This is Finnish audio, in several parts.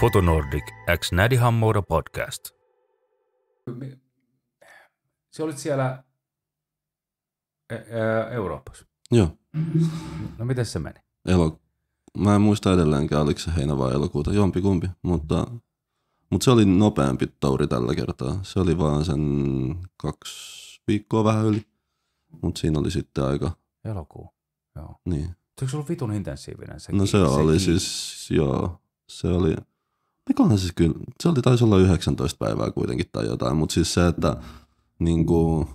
Fotonordic X Nadi Hammoura podcast. Se olit siellä Euroopassa. Joo. No miten se meni? Elo... Mä en muista edelleenkään, oliko se heinä vai elokuuta, jompi kumpi, mutta, mutta se oli nopeampi touri tällä kertaa. Se oli vaan sen kaksi viikkoa vähän yli, mutta siinä oli sitten aika... Elokuu, joo. Niin. Eikö se ollut vitun intensiivinen se No se se oli siis, joo. Se oli, Mikohan siis kyllä, se oli taisi olla 19 päivää kuitenkin tai jotain, mutta siis se, että niin kuin,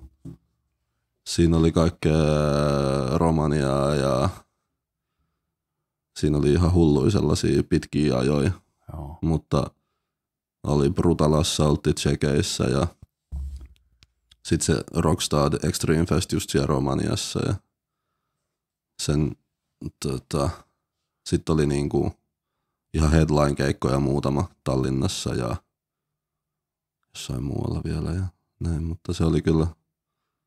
siinä oli kaikkea Romaniaa ja siinä oli ihan hulluja sellaisia pitkiä ajoja, Joo. mutta oli Brutal Assaultti Tsekeissä ja sitten se Rockstar Extreme Fest just siellä Romaniassa ja sen tota, sitten oli niin kuin ihan headline-keikkoja muutama Tallinnassa ja jossain muualla vielä ja näin, mutta se oli kyllä,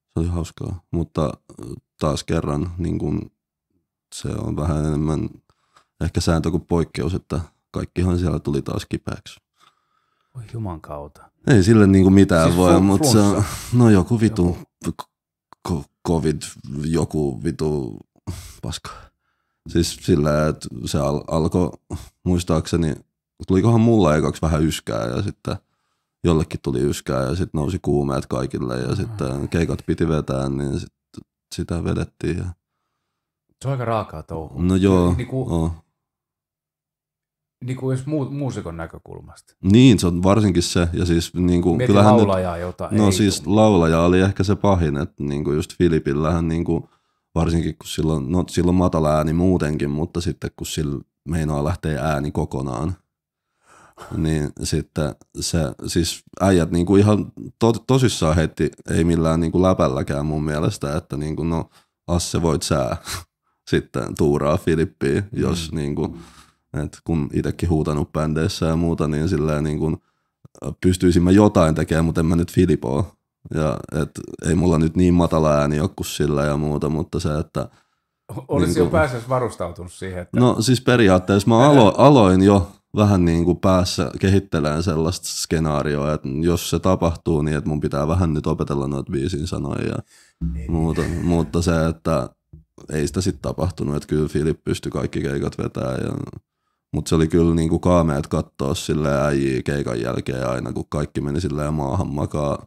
se oli hauskaa. Mutta taas kerran niin kun se on vähän enemmän ehkä sääntö kuin poikkeus, että kaikkihan siellä tuli taas kipeäksi. Oi juman kautta. Ei sille niinku mitään siis voi, mutta se on, no joku vitu joku. covid, joku vitu paska. Siis sillä, että se al- alkoi muistaakseni, tulikohan mulla ekaksi vähän yskää ja sitten jollekin tuli yskää ja sitten nousi kuumeet kaikille ja sitten keikat piti vetää, niin sit sitä vedettiin. Ja... Se on aika raakaa touhu. No joo, niin kuin, joo. Niin kuin jos muu, muusikon näkökulmasta. Niin, se on varsinkin se. Ja siis, niin kuin, Mietin laulajaa, nyt, jota No ei siis tunne. laulaja oli ehkä se pahin, että niin kuin just Filipillähän niin kuin, varsinkin kun silloin, no silloin matala ääni muutenkin, mutta sitten kun sillä meinaa lähtee ääni kokonaan, niin sitten se, siis äijät kuin niinku ihan to, tosissaan heitti, ei millään niin kuin läpälläkään mun mielestä, että niin kuin no Asse voit sää sitten tuuraa Filippiin, jos mm. kuin niinku, et kun itsekin huutanut bändeissä ja muuta, niin silleen kuin, niinku, pystyisin mä jotain tekemään, mutta en mä nyt Filipoa ja et, ei mulla nyt niin matala ääni ole kuin sillä ja muuta, mutta se, että... Olisi niin kuin, jo päässä varustautunut siihen, että... No siis periaatteessa mä alo, aloin jo vähän niin kuin päässä kehittelemään sellaista skenaarioa, että jos se tapahtuu, niin että mun pitää vähän nyt opetella noita biisin sanoja ja niin. muuta. Mutta se, että ei sitä sitten tapahtunut, että kyllä Filip pystyi kaikki keikat vetämään ja mutta se oli kyllä niinku kaameet katsoa sille äijii keikan jälkeen aina, kun kaikki meni silleen maahan makaa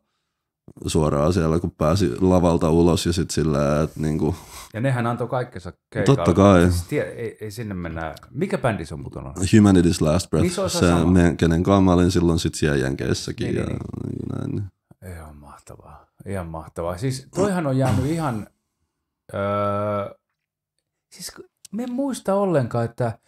suoraan siellä, kun pääsi lavalta ulos ja sitten sillä, että niinku... Ja nehän antoi kaikkensa keikalle. Totta kai. Siis tie, ei, ei, sinne mennä. Mikä bändi se on muuten on? Humanity's Last Breath. Niin se, se se kenen kanssa olin silloin sitten siellä Jänkeissäkin. Niin, ja, niin, niin. niin näin. Ihan mahtavaa. Ihan mahtavaa. Siis toihan on jäänyt ihan... Öö, siis me en muista ollenkaan, että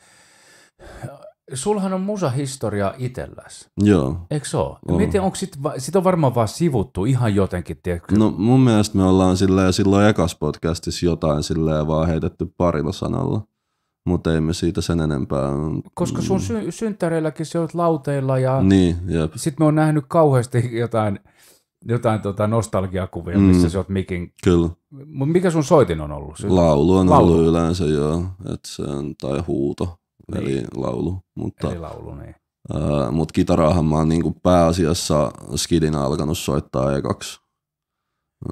Sulhan on musahistoria itelläs. Joo. Eikö se ole? Miten onko sit, sit on varmaan vaan sivuttu ihan jotenkin, tiedätkö? No mun mielestä me ollaan silleen, silloin ekas podcastissa jotain silleen vaan heitetty parilla sanalla. Mutta ei me siitä sen enempää. Koska sun sy- synttäreilläkin sä oot lauteilla ja niin, jep. sit me on nähnyt kauheasti jotain, jotain tota nostalgiakuvia, mm. missä sä oot mikin. Kyllä. Mut mikä sun soitin on ollut? Laulu on Laulu. ollut yleensä joo, Et sen, tai huuto niin. eli laulu. Mutta, eli laulu, niin. Äh, mutta kitaraahan mä oon niin pääasiassa skidin alkanut soittaa ekaksi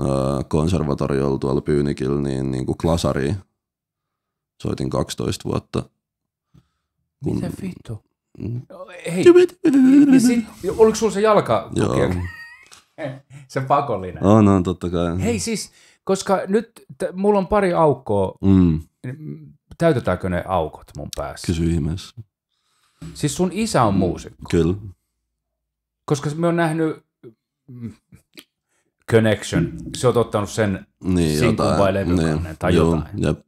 äh, konservatoriolla tuolla Pyynikillä, niin, niin kuin klasari soitin 12 vuotta. Kun... Mitä vittu? Mm. Hei, niin, sit, oliko sulla se jalka? Joo. se pakollinen. On, on, totta kai. Hei siis, koska nyt t- mulla on pari aukkoa mm. mm täytetäänkö ne aukot mun päässä? Kysy ihmeessä. Siis sun isä on mm, muusikko? Kyllä. Koska me on nähnyt mm, Connection, se on ottanut sen niin, sinkun vai levykannen niin, tai joo, jotain. Jep.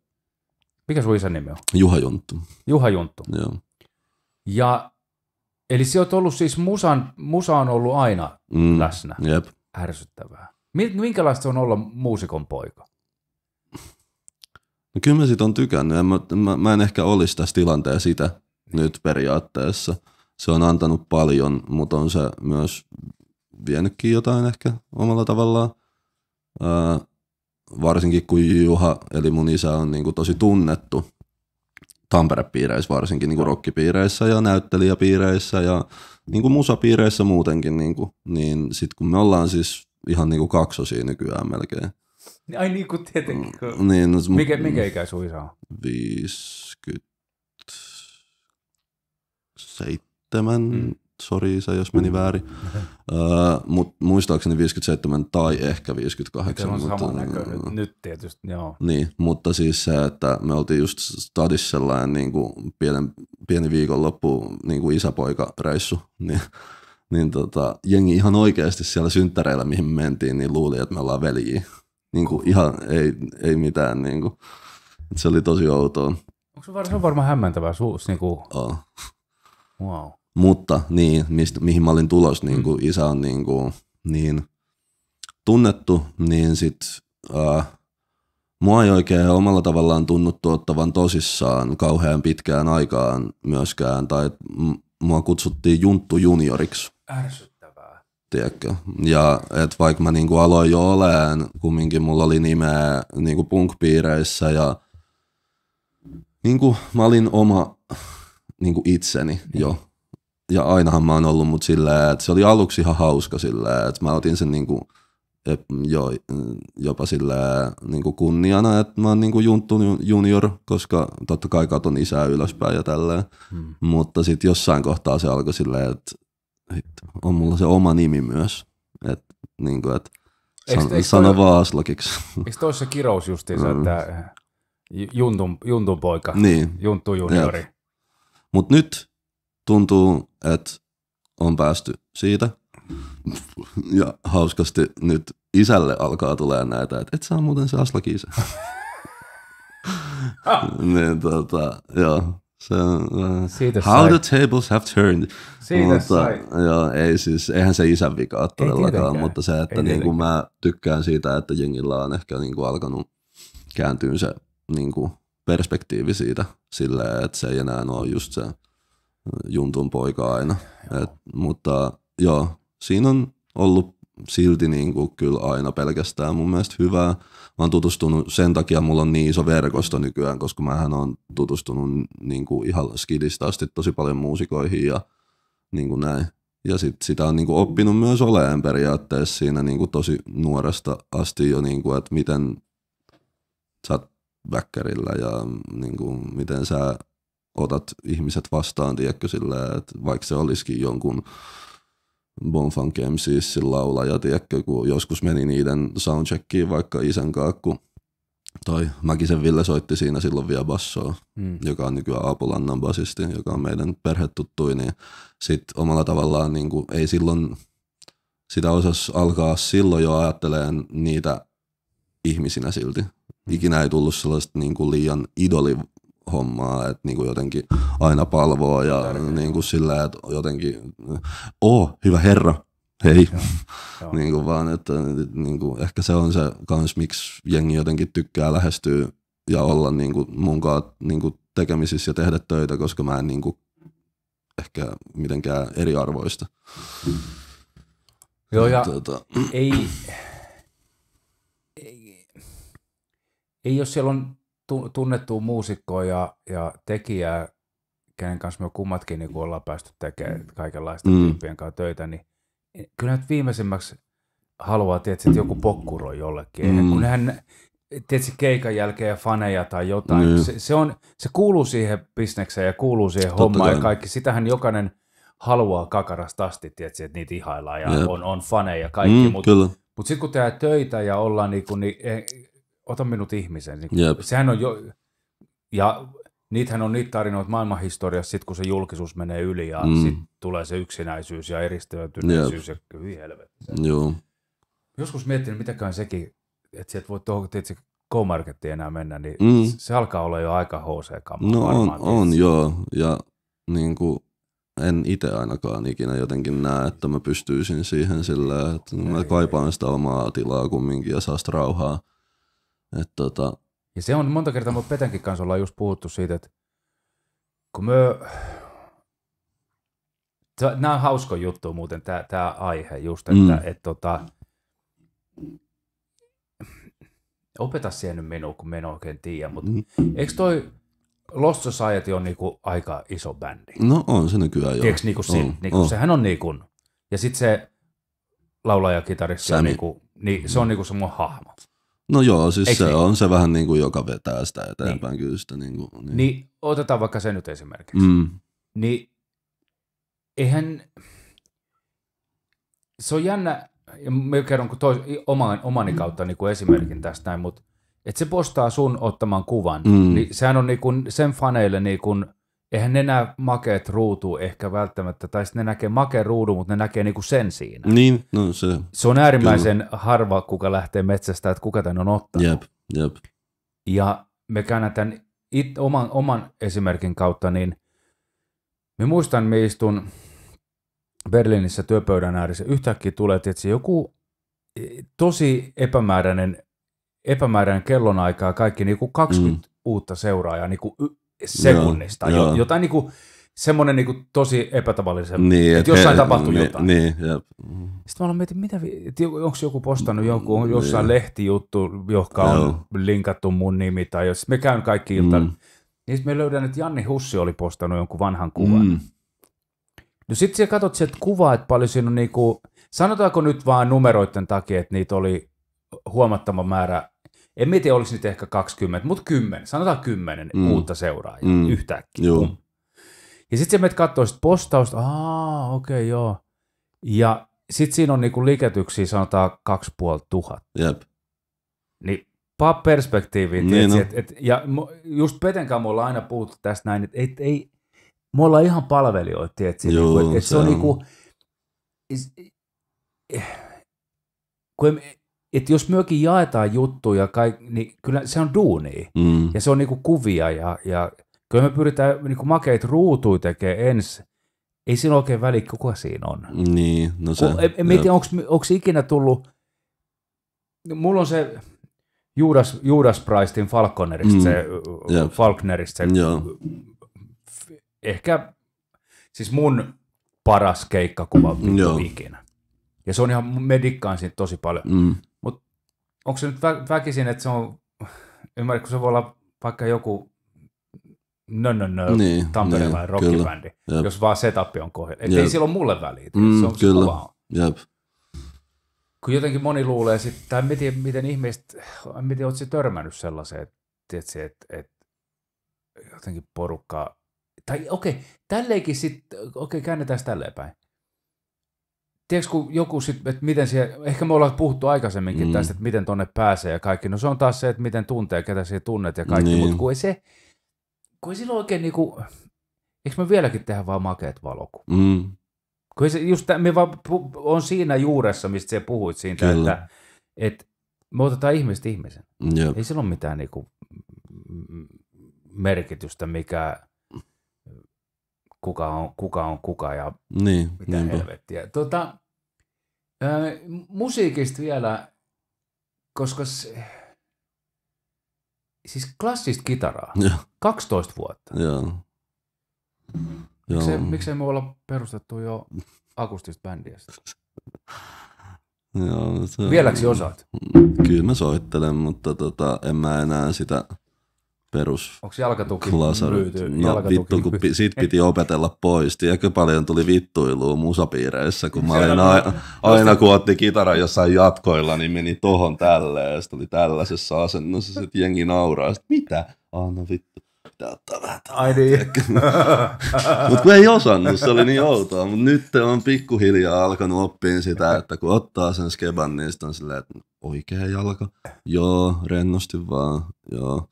Mikä sun isän nimi on? Juha Junttu. Juha Junttu. Joo. Ja eli se on ollut siis, musan, musa on ollut aina mm, läsnä. Jep. Ärsyttävää. Minkälaista on olla muusikon poika? No kyllä mä sit on tykännyt. mä, mä, mä en ehkä olisi tässä tilanteessa sitä nyt periaatteessa. Se on antanut paljon, mutta on se myös vienytkin jotain ehkä omalla tavallaan. Ää, varsinkin kun Juha, eli mun isä, on niinku tosi tunnettu Tampere-piireissä varsinkin, niinku rockipiireissä ja näyttelijäpiireissä ja niinku musapiireissä muutenkin. Niinku, niin sitten kun me ollaan siis ihan niinku kaksosia nykyään melkein, niin, ai niin kuin tietenkin. Kun... Mm, niin, no, se... mikä, mikä ikä sun isä on? 57. Mm. Sori isä, jos meni mm. väärin. uh, mut, muistaakseni 57 tai ehkä 58. Se on mutta, sama näkö uh, nyt tietysti, joo. Niin, mutta siis se, että me oltiin just stadissa sellainen niin kuin pienen, pieni viikonloppu niin kuin isäpoika-reissu, niin niin tota, jengi ihan oikeasti siellä synttäreillä, mihin me mentiin, niin luuli, että me ollaan veljiä niin kuin ihan ei, ei mitään. Niin kuin. Et se oli tosi outoa. Onko se, varmaan, se on varmaan hämmentävä suus? Niin kuin... Oh. Wow. Mutta niin, mistä, mihin mä olin tulos, niin kuin mm. isä on niin, kuin, niin tunnettu, niin sit äh, mua ei oikein omalla tavallaan tunnuttu ottavan tosissaan kauhean pitkään aikaan myöskään, tai mua kutsuttiin Junttu junioriksi tiedätkö? Ja että vaikka mä niinku aloin jo oleen, kumminkin mulla oli nimeä niinku punk-piireissä ja niinku mä olin oma niinku itseni jo. Ja ainahan mä oon ollut mut silleen, että se oli aluksi ihan hauska silleen, että mä otin sen niinku jo, jopa sillä niinku kunniana, että mä oon niinku junttu junior, koska totta kai katon isää ylöspäin ja tälleen. Hmm. Mutta sitten jossain kohtaa se alkoi silleen, että on mulla se oma nimi myös. Et, niin kuin, et, san, eikö, sano eikö vaan aslakiksi. Eikö se kirous justiinsa, mm. että eh, juntun, juntun poika, niin. Juntu juniori. Mutta nyt tuntuu, että on päästy siitä. Ja hauskasti nyt isälle alkaa tulee näitä, että et saa muuten se aslaki isä. niin, tota, joo. So, uh, how side. the tables have turned. Siitä mutta, Joo, ei siis, eihän se isän vikaa todellakaan, mutta se, että niin kuin mä tykkään siitä, että jengillä on ehkä niin kuin alkanut kääntyä se niin kuin perspektiivi siitä sillä että se ei enää ole just se äh, juntun poika aina. Et, mutta joo, siinä on ollut silti niin kuin kyllä aina pelkästään mun mielestä hyvää. Mä oon tutustunut, sen takia mulla on niin iso verkosto nykyään, koska mähän on tutustunut niin kuin ihan skidista asti tosi paljon muusikoihin ja niin kuin näin. Ja sit sitä on niin kuin oppinut myös oleen periaatteessa siinä niin kuin tosi nuoresta asti jo, niin kuin, että miten sä oot väkkärillä ja niin kuin, miten sä otat ihmiset vastaan, tiedätkö, sillä, että vaikka se olisikin jonkun Bonfunk MCsin laulaja, tiedätkö, kun joskus meni niiden soundcheckiin vaikka isän kaakku. Toi Mäkisen Ville soitti siinä silloin vielä bassoa, mm. joka on nykyään Apulannan basisti, joka on meidän perhetuttui, niin sit omalla tavallaan niin kuin, ei silloin, sitä osas alkaa silloin jo ajattelemaan niitä ihmisinä silti. Mm. Ikinä ei tullut sellaista niin kuin liian idoli hommaa, että niin kuin jotenkin aina palvoa ja niin kuin sillä, että jotenkin, oo, hyvä herra, hei. Joo, joo. niin kuin vaan, että niin kuin, ehkä se on se kans, miksi jengi jotenkin tykkää lähestyä ja olla niin kuin kanssa niin kuin tekemisissä ja tehdä töitä, koska mä en niin kuin, ehkä mitenkään eriarvoista. Joo, ja tuota. ei, ei, ei, jos siellä on tunnettuun muusikkoon ja, ja tekijää, kenen kanssa me kummatkin niin kuin ollaan päästy tekemään mm. kaikenlaista mm. tyyppien kanssa töitä, niin, niin kyllä nyt viimeisimmäksi haluaa, tietysti, että joku pokkuroi jollekin. Mm. kun hän, tietysti keikan jälkeen faneja tai jotain. Mm. Se, se, on, se kuuluu siihen bisnekseen ja kuuluu siihen Totta hommaan kai. ja kaikki. Sitähän jokainen haluaa kakarasta asti, tietysti, että niitä ihaillaan ja yep. on, on faneja ja kaikki. Mm, mutta mut sitten kun tehdään töitä ja ollaan niinku, niin, kuin, eh, niin ota minut ihmisen. Niin, Jep. sehän on jo, ja niithän on niitä tarinoita maailmanhistoriassa, sit kun se julkisuus menee yli ja mm. sitten tulee se yksinäisyys ja eristäytyneisyys Jep. ja hyvin helvetti. Joo. Joskus miettinyt, mitäkään sekin, että sieltä voi tuohon K-Markettiin enää mennä, niin mm. se alkaa olla jo aika HC-kamma. No on, on joo, ja niin kuin, en itse ainakaan ikinä jotenkin näe, että mä pystyisin siihen sillä, että ei, mä kaipaan ei. sitä omaa tilaa kumminkin ja saa rauhaa. Et tota... Ja se on monta kertaa, mutta Petenkin kanssa ollaan just puhuttu siitä, että kun me... Nämä on hausko juttu muuten, tämä, tämä aihe just, että mm. et, tota... opeta siihen nyt minua, kun minä oikein tiedä, mutta mm. eikö toi Lost Society on niinku aika iso bändi? No on se nykyään joo. Tiedätkö, niinku, on, niinku, on. sehän on niinku, ja sitten se laulaja, kitaristi, niinku, niin, se on niinku mun hahmo. No joo, siis Eks se niin? on se vähän niin kuin joka vetää sitä eteenpäin niin. kyllä sitä. Niin, kuin, niin. niin otetaan vaikka se nyt esimerkiksi. Mm. Niin eihän, se on jännä, mä kerron kun tois, oman, omani kautta niin kuin esimerkin tästä näin, mutta että se postaa sun ottaman kuvan, mm. niin sehän on niin kuin sen faneille niin kuin – eihän ne näe makeet ruutu ehkä välttämättä, tai sitten ne näkee makeen ruudun, mutta ne näkee niinku sen siinä. Niin, no se. Se on äärimmäisen kyllä. harva, kuka lähtee metsästä, että kuka tämän on ottanut. Jep, jep. Ja me käännän tämän it, oman, oman esimerkin kautta, niin me muistan, me istun Berliinissä työpöydän ääressä, yhtäkkiä tulee tietysti joku e, tosi epämääräinen, epämääräinen kellonaika ja kaikki niin kuin 20 mm. uutta seuraajaa niin kuin sekunnista. Joo, joo. Jotain niinku niinku niin kuin, semmoinen niin tosi epätavallisen, niin, että jossain tapahtui niin, jotain. Niin, jep. Sitten mä mietin, mitä, onko joku postannut joku mm, niin. jossain lehtijuttu, joka on Joo. linkattu mun nimi, tai jos me käyn kaikki ilta. Mm. Niin sitten me löydän, että Janni Hussi oli postannut jonkun vanhan kuvan. Mm. No sit sä katsot sieltä kuvaa, että paljon siinä on niinku, sanotaanko nyt vaan numeroiden takia, että niitä oli huomattava määrä en mä tiedä, olisi nyt ehkä 20, mutta 10, sanotaan 10 mm. uutta seuraajaa mm. yhtäkkiä. Joo. Ja sitten sä menet katsoa sit postausta, aa okei okay, joo. Ja sitten siinä on niinku liiketyksiä sanotaan 2500. Jep. Niin paa perspektiiviin. Niin no. et, et, ja just Petenkään mulla ollaan aina puhuttu tästä näin, että et, ei, me ollaan ihan palvelijoita, tietysti. Joo, niinku, et, et se, se niinku on, on. niinku, is, eh, kun että jos myökin jaetaan juttuja, kaik, niin kyllä se on duuni. Mm. Ja se on niinku kuvia ja, ja kyllä me pyritään niinku makeit ruutui tekemään ensi. Ei siinä oikein väliä, kuka siinä on. Niin, no se. En, en tiedä, onko ikinä tullut, no, mulla on se Judas, Judas Pricein Falconerista, mm. se, yep. Falconerista, se, Joo. F, ehkä siis mun paras keikkakuva mm. ikinä. Ja se on ihan, me dikkaan siitä tosi paljon. Mm onko se nyt vä- väkisin, että se on, ymmärrätkö, se voi olla vaikka joku no no no niin, tamperelainen niin, rockibändi, kyllä, jos vaan setup on kohdalla. Että ei sillä ole mulle väliä, mm, se on kyllä, jep. Kun jotenkin moni luulee sitten, tai miten, miten ihmiset, miten oot se törmännyt sellaiseen, että että, että jotenkin porukkaa, tai okei, okay, tälleenkin sitten, okei, okay, käännetään tälleen päin tiedätkö, kun joku sitten, että miten siellä, ehkä me ollaan puhuttu aikaisemminkin mm. tästä, että miten tonne pääsee ja kaikki. No se on taas se, että miten tuntee, ketä siellä tunnet ja kaikki, niin. mutta kun ei se, kun ei silloin oikein kuin, niinku, eikö me vieläkin tehdä vaan makeet valokuvat? Mm. Kun se just, me vaan on siinä juuressa, mistä sä puhuit siitä, Kyllä. että, että me otetaan ihmiset ihmisen. Jep. Ei sillä ole mitään niin kuin merkitystä, mikä kuka on kuka, on kuka ja niin, mitä niinpä. helvettiä. Tota, Öö, musiikista vielä, koska se, siis klassista kitaraa, ja. 12 vuotta. Ja. Miksei, miksei me olla perustettu jo akustista bändiä sitten? se Vieläksi osaat? Kyllä mä soittelen, mutta tota, en mä enää sitä perus Onko jalkatuki klasarit. myyty? No jalkatuki vittu, kun pi- sit piti opetella pois. Tiedätkö paljon tuli vittuilua musapiireissä, kun mä olin aina, aina kun otti kitaran jossain jatkoilla, niin meni tohon tälleen. sitten oli tällaisessa asennossa, että jengi nauraa. Sitten mitä? Ah, no vittu. Ai niin. Mutta kun ei osannut, se oli niin outoa. Mutta nyt on pikkuhiljaa alkanut oppia sitä, että kun ottaa sen skeban, niin sitten on silleen, että oikea jalka, joo, rennosti vaan, joo.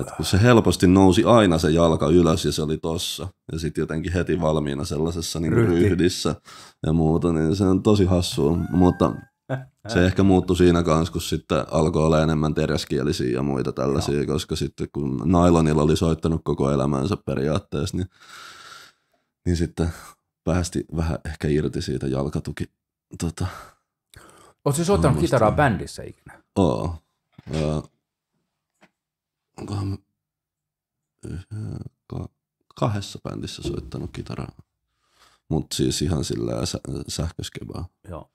Et kun se helposti nousi aina se jalka ylös ja se oli tossa. Ja sitten jotenkin heti valmiina sellaisessa niin ryhdissä ja muuta, niin se on tosi hassua. Mutta se ehkä muuttui siinä kanssa, kun sitten alkoi olla enemmän teräskielisiä ja muita tällaisia, Joo. koska sitten kun nailonilla oli soittanut koko elämänsä periaatteessa, niin, niin sitten päästi vähän ehkä irti siitä jalkatuki. Tota, Oletko soittanut kitaraa bändissä ikinä? Oo onkohan yhä, ka, kahdessa bändissä soittanut kitaraa. Mutta siis ihan sillä sä, sähköskevaa. Joo.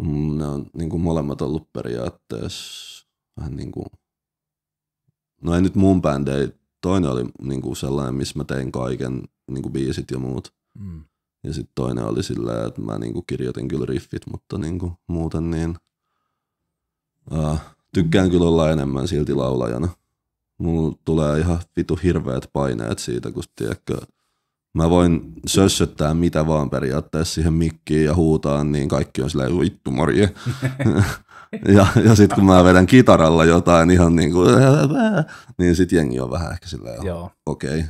Mm, ne on niin kuin molemmat ollut periaatteessa vähän niin kuin, no ei nyt mun bändi, toinen oli niin kuin sellainen, missä mä tein kaiken niin kuin biisit ja muut. Mm. Ja sitten toinen oli sillä, että mä kuin niinku kirjoitin kyllä riffit, mutta kuin niinku muuten niin Uh, tykkään kyllä olla enemmän silti laulajana mulla tulee ihan vitu hirveät paineet siitä, kun tiedätkö, mä voin sössöttää mitä vaan periaatteessa siihen mikkiin ja huutaa niin kaikki on silleen vittu morje. ja, ja sitten kun mä vedän kitaralla jotain ihan niinku, niin kuin, niin sitten jengi on vähän ehkä silleen, okei, okay,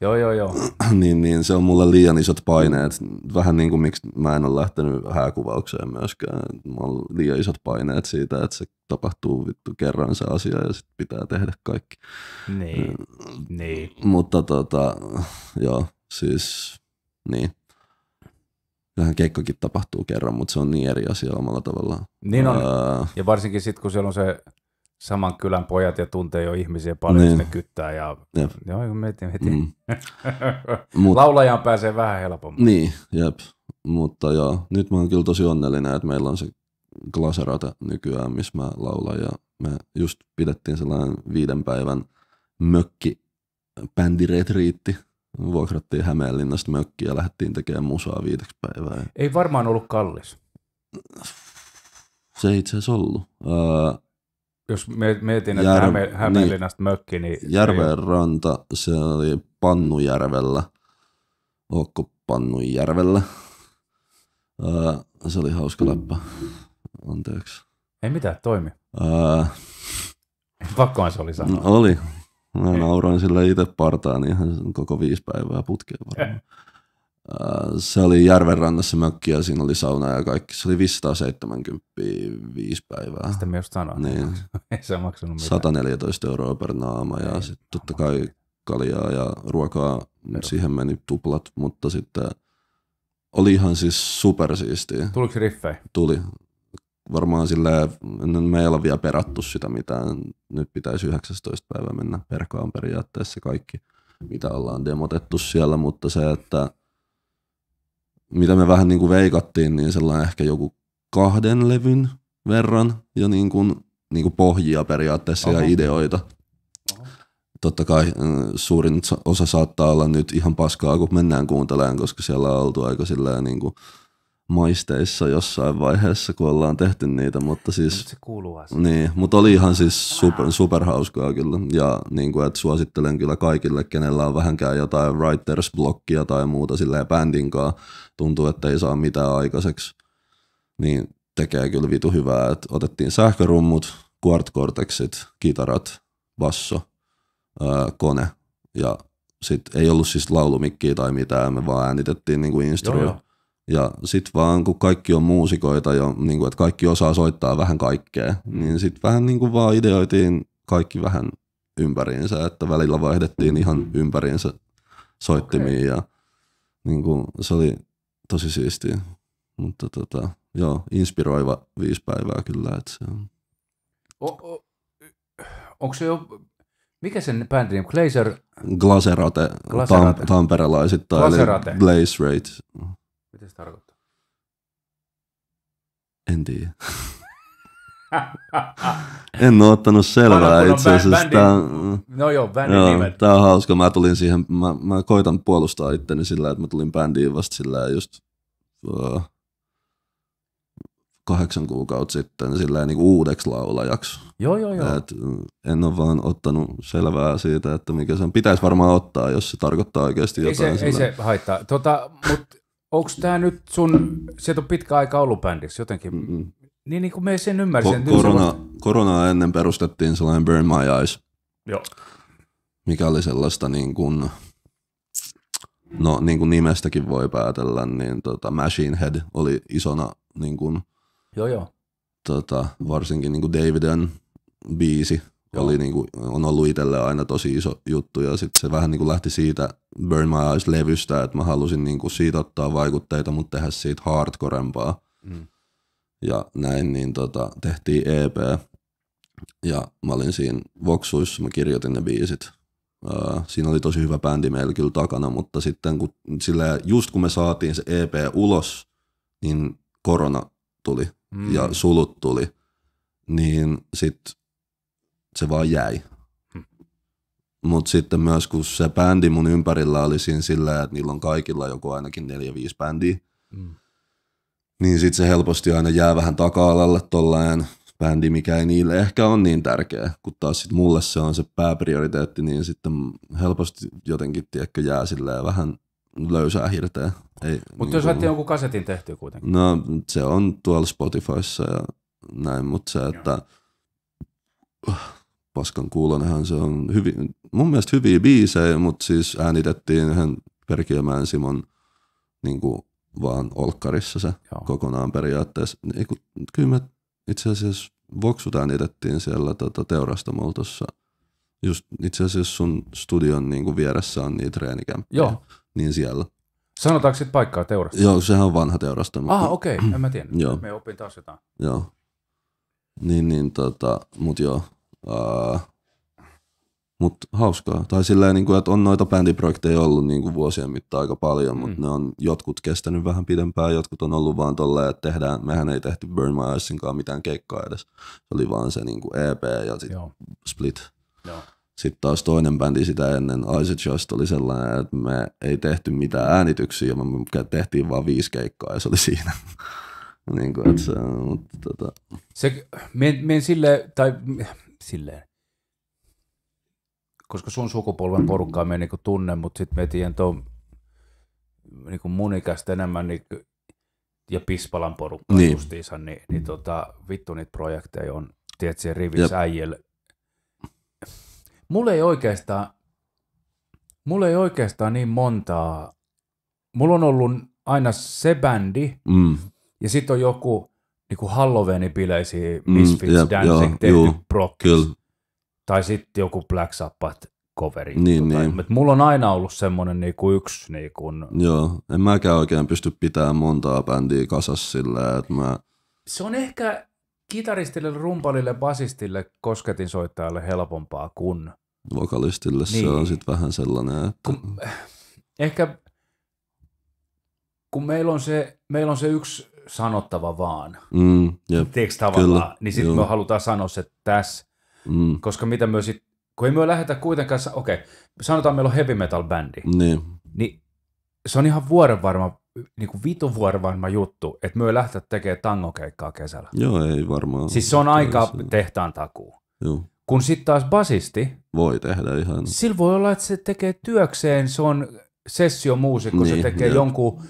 Joo, joo, joo. niin, niin, se on mulle liian isot paineet. Vähän niin kuin miksi mä en ole lähtenyt hääkuvaukseen myöskään. Mä on liian isot paineet siitä, että se tapahtuu vittu kerran se asia ja sitten pitää tehdä kaikki. Niin, mm, niin. Mutta tota, joo, siis niin. Kyllähän keikkakin tapahtuu kerran, mutta se on niin eri asia omalla tavallaan. Niin on. Ää... Ja varsinkin sitten, kun siellä on se saman kylän pojat ja tuntee jo ihmisiä paljon, niin. sinne niin. kyttää ja joo, joo, mietin, mietin. Mm. Mut, Laulajaan pääsee vähän helpommin. Niin, jep. Mutta joo, nyt mä oon kyllä tosi onnellinen, että meillä on se glaserata nykyään, missä mä laulan ja me just pidettiin sellainen viiden päivän mökki bändiretriitti. Vuokrattiin Hämeenlinnasta mökkiä ja lähdettiin tekemään musaa viideksi päivää. Ei varmaan ollut kallis. Se ei itse asiassa ollut. Öö, jos mietin, että Järv... Niin. Hämeenlinnasta niin, mökki, niin... Järven ranta, se oli Pannujärvellä. Ootko Pannujärvellä? se oli hauska läppä. Anteeksi. Ei mitään, toimi. Öö, Pakkohan se oli sanoa. No, oli. Mä nauroin sille itse partaan ihan koko viisi päivää putkeen varmaan. Äh, se oli järvenrannassa mökki ja siinä oli sauna ja kaikki. Se oli 570 viisi päivää. Sitä me just sanoin. Niin. Ei se maksanut mitään. 114 euroa per naama ja sitten totta kai kaljaa ja ruokaa. Perus. Siihen meni tuplat, mutta sitten oli ihan siis supersiistiä. Tuliko riffei? Tuli. Varmaan sillä me ei ole vielä perattu sitä mitään. Nyt pitäisi 19 päivää mennä perkaan periaatteessa kaikki, mitä ollaan demotettu siellä, mutta se, että – mitä me vähän niin kuin veikattiin, niin sellainen ehkä joku kahden levyn verran ja niin kuin, niin kuin pohjia periaatteessa Oho. ja ideoita. Oho. Totta kai mm, suurin osa saattaa olla nyt ihan paskaa, kun mennään kuuntelemaan, koska siellä on oltu aika silleen niin kuin – maisteissa jossain vaiheessa, kun ollaan tehty niitä, mutta siis... Nyt se kuuluu asia. Niin, mutta oli ihan siis super, superhauskaa kyllä, ja niin kuin, että suosittelen kyllä kaikille, kenellä on vähänkään jotain writers blockia tai muuta silleen bändinkaan, tuntuu, että ei saa mitään aikaiseksi, niin tekee kyllä vitu hyvää, että otettiin sähkörummut, quart kitarat, basso, ää, kone, ja sitten ei ollut siis laulumikkiä tai mitään, me vaan äänitettiin niin kuin instru- joo, joo ja sit vaan, kun kaikki on muusikoita ja niin kuin, että kaikki osaa soittaa vähän kaikkea, niin sit vähän niin kuin vaan ideoitiin kaikki vähän ympäriinsä, että välillä vaihdettiin ihan ympäriinsä soittimiin okay. ja niin kuin, se oli tosi siistiä. Mutta tota, joo, inspiroiva viisi päivää kyllä. Että se on. O, o, onko se jo, mikä sen bändin nimi? Glaserate, Glaserate. Tam, tamperelaisittain, Glaserate. Blaze Rate. Mitä se tarkoittaa? En tiedä. en ole ottanut selvää itse asiassa. tää, no joo, bändin joo, nimet. Tämä on hauska. Mä tulin siihen, mä, mä koitan puolustaa itteni sillä, että mä tulin bändiin vasta sillä just uh, kahdeksan kuukautta sitten sillä niin uudeksi laulajaksi. Joo, joo, joo. Et äh, en ole vaan ottanut selvää siitä, että mikä sen pitäisi varmaan ottaa, jos se tarkoittaa oikeasti jotain. Ei se, ei se haittaa. Tota, mut onko tämä nyt sun, sieltä on pitkä aika ollut bändissä jotenkin, Mm-mm. niin, niin kuin me sen ymmärsin. Ko- korona, vasta... koronaa ennen perustettiin sellainen Burn My Eyes, Joo. mikä oli sellaista niin kuin, no niin kuin nimestäkin voi päätellä, niin tota Machine Head oli isona niin kuin, joo, joo. Tota, varsinkin niin kuin Daviden biisi, Joo. oli niin kuin, on ollut itselle aina tosi iso juttu ja sitten se vähän niin kuin lähti siitä Burn My Eyes-levystä, että mä halusin niin kuin siitä ottaa vaikutteita, mutta tehdä siitä hardcorempaa. Mm. Ja näin, niin tota, tehtiin EP. Ja mä olin siinä Voxuissa, mä kirjoitin ne biisit. Öö, siinä oli tosi hyvä bändi meillä kyllä takana, mutta sitten kun, sillä, just kun me saatiin se EP ulos, niin korona tuli mm. ja sulut tuli, niin sitten se vaan jäi. Mutta sitten myös kun se bändi mun ympärillä oli siinä sillä, että niillä on kaikilla joku ainakin neljä viisi bändiä, mm. niin sitten se helposti aina jää vähän taka-alalle tollain bändi, mikä ei niille ehkä on niin tärkeä, kun taas sitten mulle se on se pääprioriteetti, niin sitten helposti jotenkin tiedätkö, jää silleen vähän löysää hirteä. mutta niin jos kun... jonkun kasetin tehty kuitenkin. No se on tuolla Spotifyssa ja näin, mutta se, että... Joo paskan kuulonehan se on hyvi, mun mielestä hyviä biisejä, mutta siis äänitettiin hän Perkiömäen Simon niin kuin vaan olkkarissa se Joo. kokonaan periaatteessa. Eiku, niin kyllä me itse asiassa voksut äänitettiin siellä tota, teurastamolla tuossa. Just itse asiassa sun studion niin kuin vieressä on niitä treenikämpiä. Joo. Niin siellä. Sanotaanko sitten paikkaa teurastamo? Joo, sehän on vanha teurastamo. Ah, okei, okay. en mä tiedä. Joo. Me opin taas jotain. Joo. Niin, niin tota, mut joo, mutta hauskaa. Tai silleen, niin kuin, että on noita bändiprojekteja ollut niin kuin vuosien mittaan aika paljon, mutta mm. ne on jotkut kestänyt vähän pidempään, jotkut on ollut vaan tolleen, että tehdään, mehän ei tehty Burn My Eyesinkaan mitään keikkaa edes. Se oli vaan se niin kuin EP ja sit Joo. Split. Joo. Sitten taas toinen bändi sitä ennen, Ice Just, oli sellainen, että me ei tehty mitään äänityksiä, me tehtiin vaan viisi keikkaa ja se oli siinä. niin kuin, että se, mutta, tota. se, men, men sille, tai silleen. Koska sun sukupolven mm. porukkaa me niinku tunne, mutta sitten me tiedän tuon niinku mun ikäistä enemmän niinku, ja Pispalan porukkaa niin. justiinsa, niin, niin tota, vittu niitä projekteja on, siellä rivissä äijällä. Mulla ei oikeastaan, mulla ei oikeastaan niin montaa. Mulla on ollut aina se bändi, mm. ja sitten on joku niinku Halloweenin bileisiin mm, Misfits mm, Dancing joo, tehty juu, Tai sitten joku Black Sabbath coveri. Niin, tota, niin. Mulla on aina ollut semmoinen niinku yksi... Niinku... Joo, en mäkään oikein pysty pitämään montaa bändiä kasassa sillä, että mä... Se on ehkä kitaristille, rumpalille, basistille, kosketinsoittajalle helpompaa kuin... Vokalistille niin. se on niin. sitten vähän sellainen, että... Kun, ehkä kun meillä on se, meillä on se yksi sanottava vaan. Mm, jep, Tiedätkö tavallaan? Kyllä, niin sitten me halutaan sanoa se tässä. Mm. Koska mitä me sit, kun ei me lähetä kuitenkaan, okei, okay, sanotaan meillä on heavy metal bändi. Niin. niin se on ihan vuorenvarma, niin kuin vitun vuorenvarma juttu, että me ei lähdetä tekemään tangokeikkaa kesällä. Joo, ei varmaan. Siis se on aika tehtaan takuu. Joo. Kun sitten taas basisti. Voi tehdä ihan. Sillä voi olla, että se tekee työkseen, se on sessiomuusikko, niin, se tekee jep. jonkun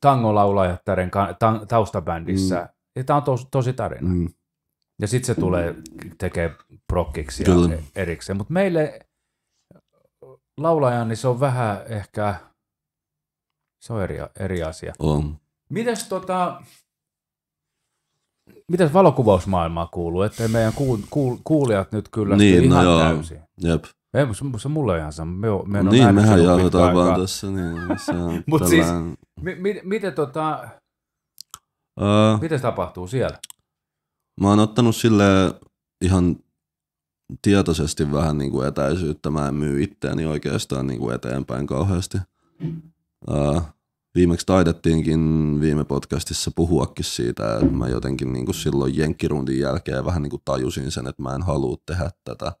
tangolaulajattaren ta- taustabändissä. Mm. Ja tämä on tos, tosi tarina. Mm. Ja sitten se tulee tekee prokkiksi ja e- erikseen. Mutta meille laulajan, niin se on vähän ehkä, se on eri, eri asia. On. Mites tota, mitäs valokuvausmaailmaa kuuluu? Että meidän kuul, kuul, kuulijat nyt kyllä niin, no ihan joo. täysin. Jep. Ei, mutta se mulle ihan sama. Me, me no niin, mehän jauhetaan vaan tässä. Niin, niin, se on Mut tällään... siis, mi, mi, miten tota, Uh, äh. miten se tapahtuu siellä? Mä oon ottanut sille ihan tietoisesti vähän niin kuin etäisyyttä. Mä en myy itteeni oikeastaan niin kuin eteenpäin kauheasti. Uh, viimeksi taidettiinkin viime podcastissa puhuakin siitä, että mä jotenkin niin kuin silloin jenkkirundin jälkeen vähän niin kuin tajusin sen, että mä en halua tehdä tätä –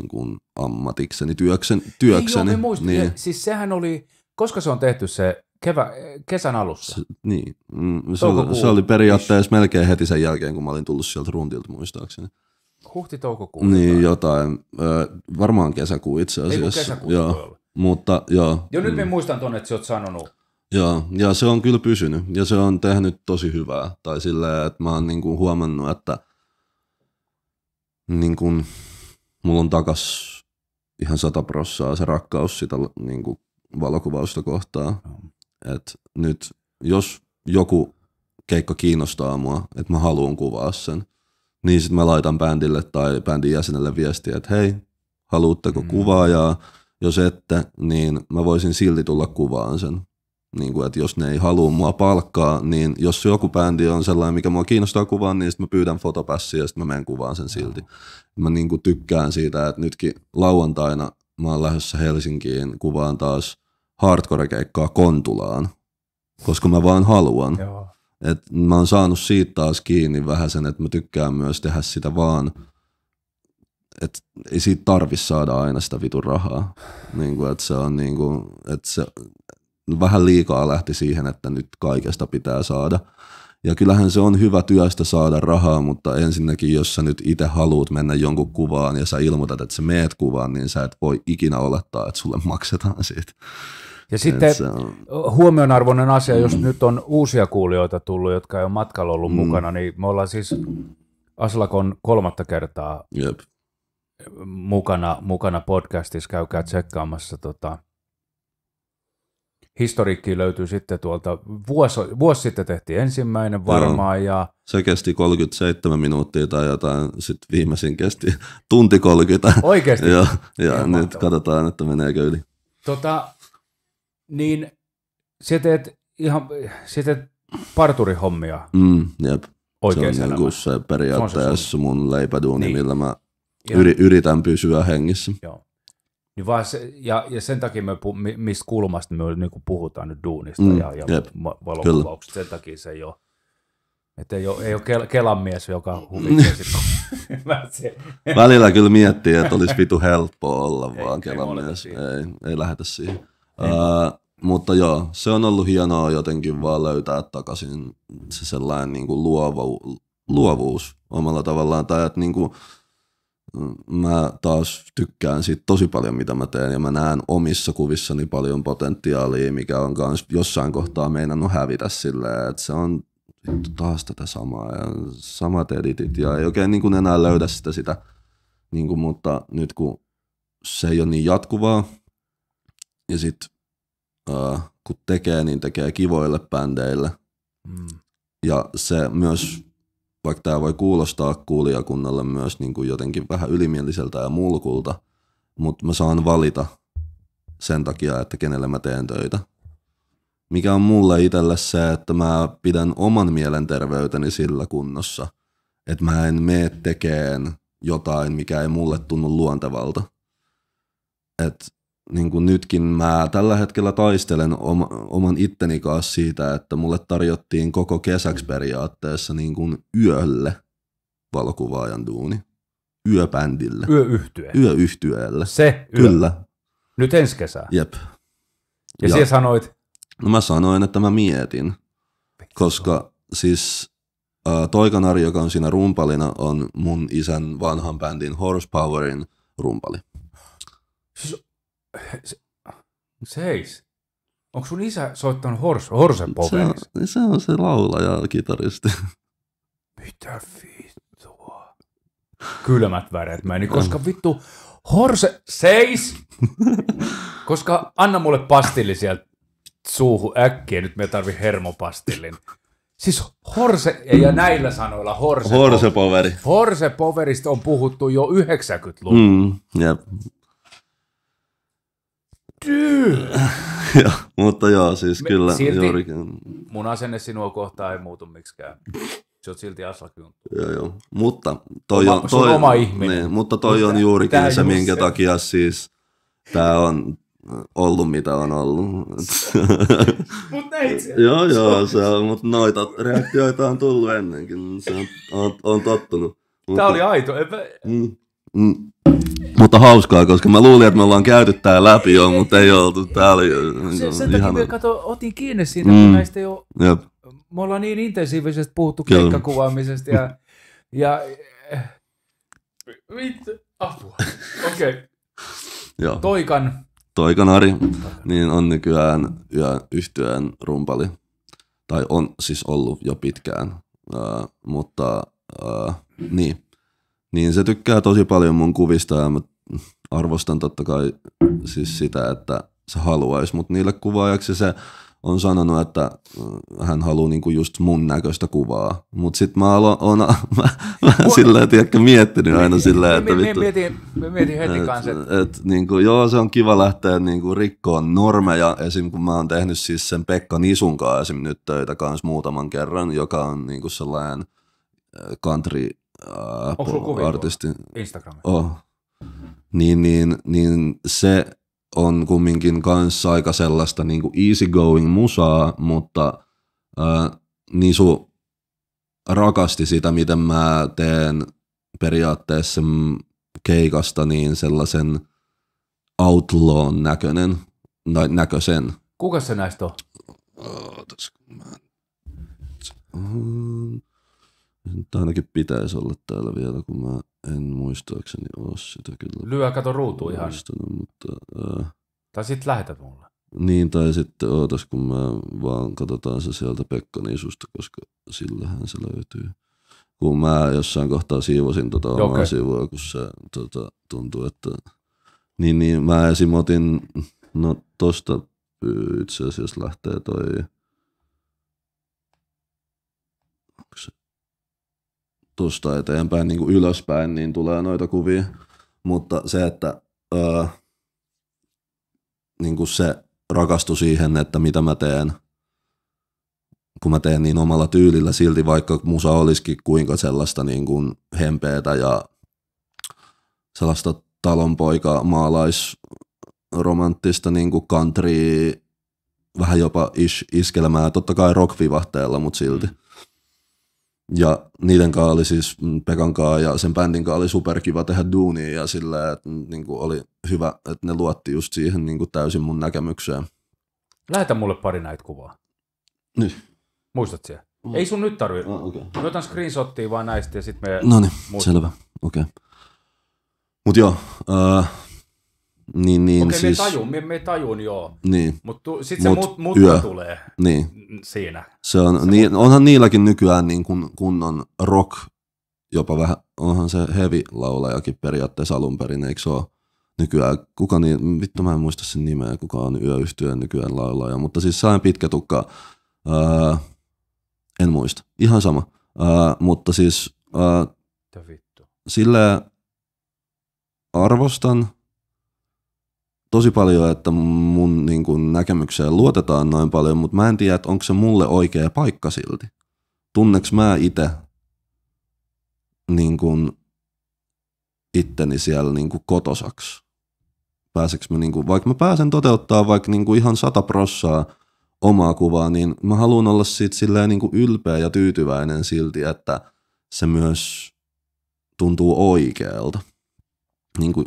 niin kuin ammatikseni, työkseni. työkseni. Joo, muistin, niin. ja, siis sehän oli, koska se on tehty se kevä, kesän alussa. Se, niin, mm, se, oli, se oli periaatteessa ish. melkein heti sen jälkeen, kun mä olin tullut sieltä rundilta muistaakseni. Huhti-toukokuun. Niin, jotain. Ö, varmaan kesäkuu itse asiassa. Ei joo, mutta joo. Jo nyt mm. nyt muistan tuonne, että sä oot sanonut. Joo, ja se on kyllä pysynyt, ja se on tehnyt tosi hyvää. Tai silleen, että mä oon niinku huomannut, että niin kuin mulla on takas ihan sata prossaa se rakkaus sitä niin kuin valokuvausta kohtaa. Et nyt jos joku keikka kiinnostaa mua, että mä haluan kuvaa sen, niin sitten mä laitan bändille tai bändin jäsenelle viestiä, että hei, haluatteko mm. kuvaajaa? Jos ette, niin mä voisin silti tulla kuvaan sen niin kuin, että jos ne ei halua mua palkkaa, niin jos joku bändi on sellainen, mikä mua kiinnostaa kuvaan, niin sitten mä pyydän fotopassia ja sitten mä menen kuvaan sen silti. Mä niin kuin tykkään siitä, että nytkin lauantaina mä oon lähdössä Helsinkiin kuvaan taas hardcore-keikkaa Kontulaan, koska mä vaan haluan. Mm. Et mä oon saanut siitä taas kiinni vähän sen, että mä tykkään myös tehdä sitä vaan, että ei siitä tarvi saada aina sitä vitun rahaa. Niin kuin, että se on niin kuin, että se, vähän liikaa lähti siihen, että nyt kaikesta pitää saada. Ja kyllähän se on hyvä työstä saada rahaa, mutta ensinnäkin jos sä nyt itse haluat mennä jonkun kuvaan ja sä ilmoitat, että sä meet kuvaan, niin sä et voi ikinä olettaa, että sulle maksetaan siitä. Ja sitten se on... huomionarvoinen asia, jos nyt on uusia kuulijoita tullut, jotka ei ole matkalla ollut mm. mukana, niin me ollaan siis Aslakon kolmatta kertaa Jep. Mukana, mukana podcastissa. Käykää tsekkaamassa tota, historiikki löytyy sitten tuolta, vuosi, vuosi sitten tehtiin ensimmäinen varmaan. Ja... Se kesti 37 minuuttia tai jotain, sitten viimeisin kesti tunti 30. Oikeasti? ja, ja nyt katsotaan, että meneekö yli. Tota, niin sä teet ihan, sä teet parturihommia. Mm, jep. Oikein se on niin se periaatteessa se mun leipäduuni, niin. millä mä ja. yritän pysyä hengissä. Joo. Niin vaan se, ja, ja sen takia, me, mistä kulmasta me niin puhutaan nyt duunista mm, ja, ja jep, valokuvauksesta, sen takia se ei ole. Että ei ole, ei ole Kelan mies, joka huvitsee Välillä kyllä miettii, että olisi vitu helppoa olla vaan Kelan ei mies. Ei, ei lähetä siihen. Uh, mutta joo, se on ollut hienoa jotenkin vaan löytää takaisin se sellainen niin kuin luovu, luovuus omalla tavallaan. Tai että niin kuin, mä taas tykkään siitä tosi paljon, mitä mä teen, ja mä näen omissa kuvissani paljon potentiaalia, mikä on myös jossain kohtaa meinannut hävitä silleen, että se on vittu taas tätä samaa ja samat editit ja ei oikein niin kuin enää löydä sitä sitä, niin kuin, mutta nyt kun se ei ole niin jatkuvaa ja sitten äh, kun tekee, niin tekee kivoille bändeille mm. ja se myös vaikka tämä voi kuulostaa kuulijakunnalle myös niin kuin jotenkin vähän ylimieliseltä ja mulkulta, mutta mä saan valita sen takia, että kenelle mä teen töitä. Mikä on mulle itselle se, että mä pidän oman mielenterveyteni sillä kunnossa, että mä en mene tekemään jotain, mikä ei mulle tunnu luontevalta. Et niin kuin nytkin mä tällä hetkellä taistelen oma, oman itteni kanssa siitä, että mulle tarjottiin koko kesäksi periaatteessa niin kuin yölle valokuvaajan duuni. Yöbändille. Yöyhtye. Yöyhtyeelle. Se yö. Kyllä. Nyt ensi kesää. Jep. Ja, ja siellä sanoit? No mä sanoin, että mä mietin, koska siis äh, Toikanari, joka on siinä rumpalina, on mun isän vanhan bändin Horsepowerin rumpali. Siis Seis. Onko sun isä soittanut hors, Horsen Poverissa? Se, se on se laulaja ja kitaristi. Mitä vittua? Kylmät väreet meni, koska vittu Horse... Seis! Koska anna mulle pastilli sieltä suuhun äkkiä, nyt me tarvii hermopastillin. Siis Horse, ja näillä sanoilla Horse, Horse Poveri. Horse Poverista on puhuttu jo 90-luvulla. Mm, ja, mutta joo, siis Me, kyllä. Silti juurikin. mun asenne sinua kohtaan ei muutu miksikään. Se on silti aslakynttu. Joo, joo. Mutta toi oma, on, toi, oma ihminen. Niin, mutta toi mitä, on juurikin mitä se, minkä se. takia siis tämä on ollut mitä on ollut. mutta joo, joo, se on, mutta noita reaktioita on tullut ennenkin. Se on, on, on tottunut. Mutta, tämä oli aito. Epä... Mm, mm, mutta hauskaa, koska mä luulin, että me ollaan käyty tää läpi jo, mutta ei oltu. Tää oli äh, se, niin sen takia me kato, otin kiinni siitä, mm. kun näistä jo... Jep. Me ollaan niin intensiivisesti puhuttu keikkakuvaamisesta ja, ja... Vittu, apua. Okei. Okay. Toikan. Toikan Ari, niin on nykyään yhtyeen rumpali. Tai on siis ollut jo pitkään. Uh, mutta uh, niin. Niin se tykkää tosi paljon mun kuvista ja mä arvostan totta kai siis sitä, että se haluaisi, mutta niille kuvaajaksi se on sanonut, että äh, hän haluaa niinku just mun näköistä kuvaa. Mutta sitten mä aloin, on, mä, mä Voi. silleen, miettinyt aina niin, silleen, niin, että niin, vittu. Mietin, mietin heti kanssa. et, niinku, joo, se on kiva lähteä niinku, rikkoon normeja. Esim. kun mä oon tehnyt siis sen Pekka kanssa esim. nyt töitä kans muutaman kerran, joka on niinku sellainen äh, country äh, artisti. Instagram? Oh, niin, niin, niin se on kumminkin kanssa aika sellaista niin kuin easy going musaa, mutta niin Nisu rakasti sitä, miten mä teen periaatteessa keikasta niin sellaisen outlawn näköinen, nä- näköisen. Kuka se näistä on? Ootas, mä... Nyt ainakin pitäisi olla täällä vielä, kun mä en muistaakseni ole sitä kyllä. Lyö kato ruutu ihan. Mutta, äh, Tai sitten lähetät mulle. Niin, tai sitten ootas, kun mä vaan katsotaan se sieltä Pekka Niisusta, koska sillähän se löytyy. Kun mä jossain kohtaa siivosin tota omaa okay. sivua, kun se tota, tuntuu, että... Niin, niin mä esimotin, no tosta itse asiassa lähtee toi tuosta eteenpäin niin kuin ylöspäin, niin tulee noita kuvia. Mutta se, että öö, niin kuin se rakastui siihen, että mitä mä teen, kun mä teen niin omalla tyylillä silti, vaikka musa olisikin kuinka sellaista niin kuin hempeetä ja sellaista talonpoika romanttista niin kuin country, vähän jopa is iskelmää, totta kai rock mutta silti. Mm. Ja niiden kanssa oli siis mm, Pekan kanssa ja sen bändin kanssa oli superkiva tehdä duunia ja sillä että mm, niin kuin oli hyvä, että ne luotti just siihen niin kuin täysin mun näkemykseen. Lähetä mulle pari näitä kuvaa. Nyt. Muistat siellä? Mm. Ei sun nyt tarvi. Oh, ah, okay. Me otan screenshottia vaan näistä ja sitten me... No niin, selvä. Okei. Okay. Mut joo, äh, niin, niin, Okei, siis... me tajun, me, me tajun joo. Niin. Mutta sitten Mut, se mut, mutta yö. tulee niin. siinä. Se on, se niin, onhan niilläkin nykyään niin kun, kunnon rock, jopa vähän, onhan se heavy laulajakin periaatteessa alun perin, eikö se ole? Nykyään, kuka niin, vittu mä en muista sen nimeä, kuka on yöyhtyön nykyään laulaja, mutta siis sain pitkä tukka, ää, öö, en muista, ihan sama, ää, öö, mutta siis öö, vittu. sille arvostan, tosi paljon, että mun niin kuin, näkemykseen luotetaan noin paljon, mutta mä en tiedä, että onko se mulle oikea paikka silti. Tunneks mä itse niin kuin, itteni siellä niin kuin, kotosaksi? Pääseks mä, niin kuin, vaikka mä pääsen toteuttaa vaikka niin kuin, ihan sata prossaa omaa kuvaa, niin mä haluan olla siitä silleen niin kuin, ylpeä ja tyytyväinen silti, että se myös tuntuu oikealta. Niin kuin,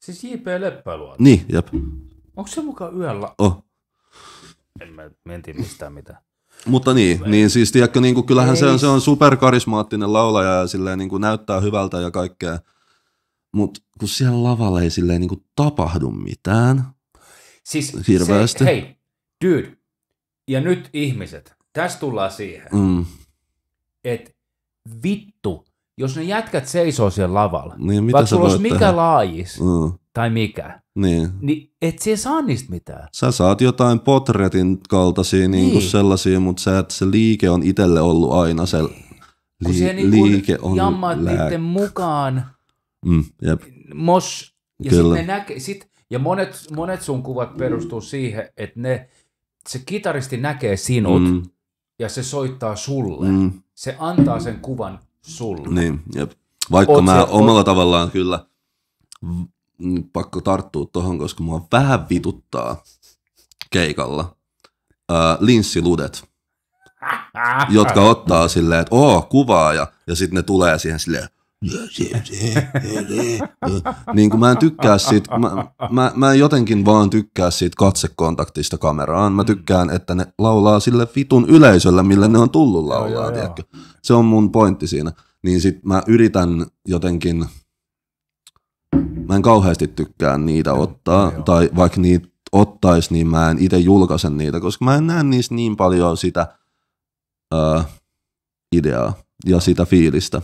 Siis J.P. Leppäluoto? Niin, jep. Onko se mukaan yöllä? Oh. En mä, menti mistään mitään. Mutta niin, niin siis tiedätkö, niin kuin, kyllähän se on, se on superkarismaattinen laulaja ja silleen, niin kuin, näyttää hyvältä ja kaikkea. Mutta kun siellä lavalla ei silleen niin kuin, tapahdu mitään siis hirveästi. Se, hei, dude, ja nyt ihmiset, tässä tullaan siihen, mm. että vittu, jos ne jätkät seisoo siellä lavalla, niin, mitä vaikka sulla olisi mikä tehdä? laajis mm. tai mikä, niin. niin et sä saa niistä mitään. Sä saat jotain potretin kaltaisia niin. Niin kuin sellaisia, mutta sä, että se liike on itselle ollut aina se niin. li- niin liike on jammat lääk. niiden mukaan, mm, jep. mos, ja sitten ne näke, sit, ja monet, monet sun kuvat perustuu mm. siihen, että ne, se kitaristi näkee sinut mm. ja se soittaa sulle. Mm. Se antaa sen kuvan sulla. Niin, jep. Vaikka Oot mä siellä, omalla tavallaan kyllä mm, pakko tarttua tuohon, koska mua vähän vituttaa keikalla äh, linssiludet, jotka ottaa silleen, että oo, kuvaa ja, ja sitten ne tulee siihen silleen, niin kuin mä en tykkää siitä, mä, mä, mä en jotenkin vaan tykkää siitä katsekontaktista kameraan. Mä tykkään, että ne laulaa sille vitun yleisölle, millä ne on tullut laulaa, joo, tiedätkö? Joo. Se on mun pointti siinä. Niin sit mä yritän jotenkin, mä en kauheasti tykkää niitä ottaa, joo. tai vaikka niitä ottais, niin mä en itse julkaise niitä, koska mä en näe niistä niin paljon sitä uh, ideaa ja sitä fiilistä.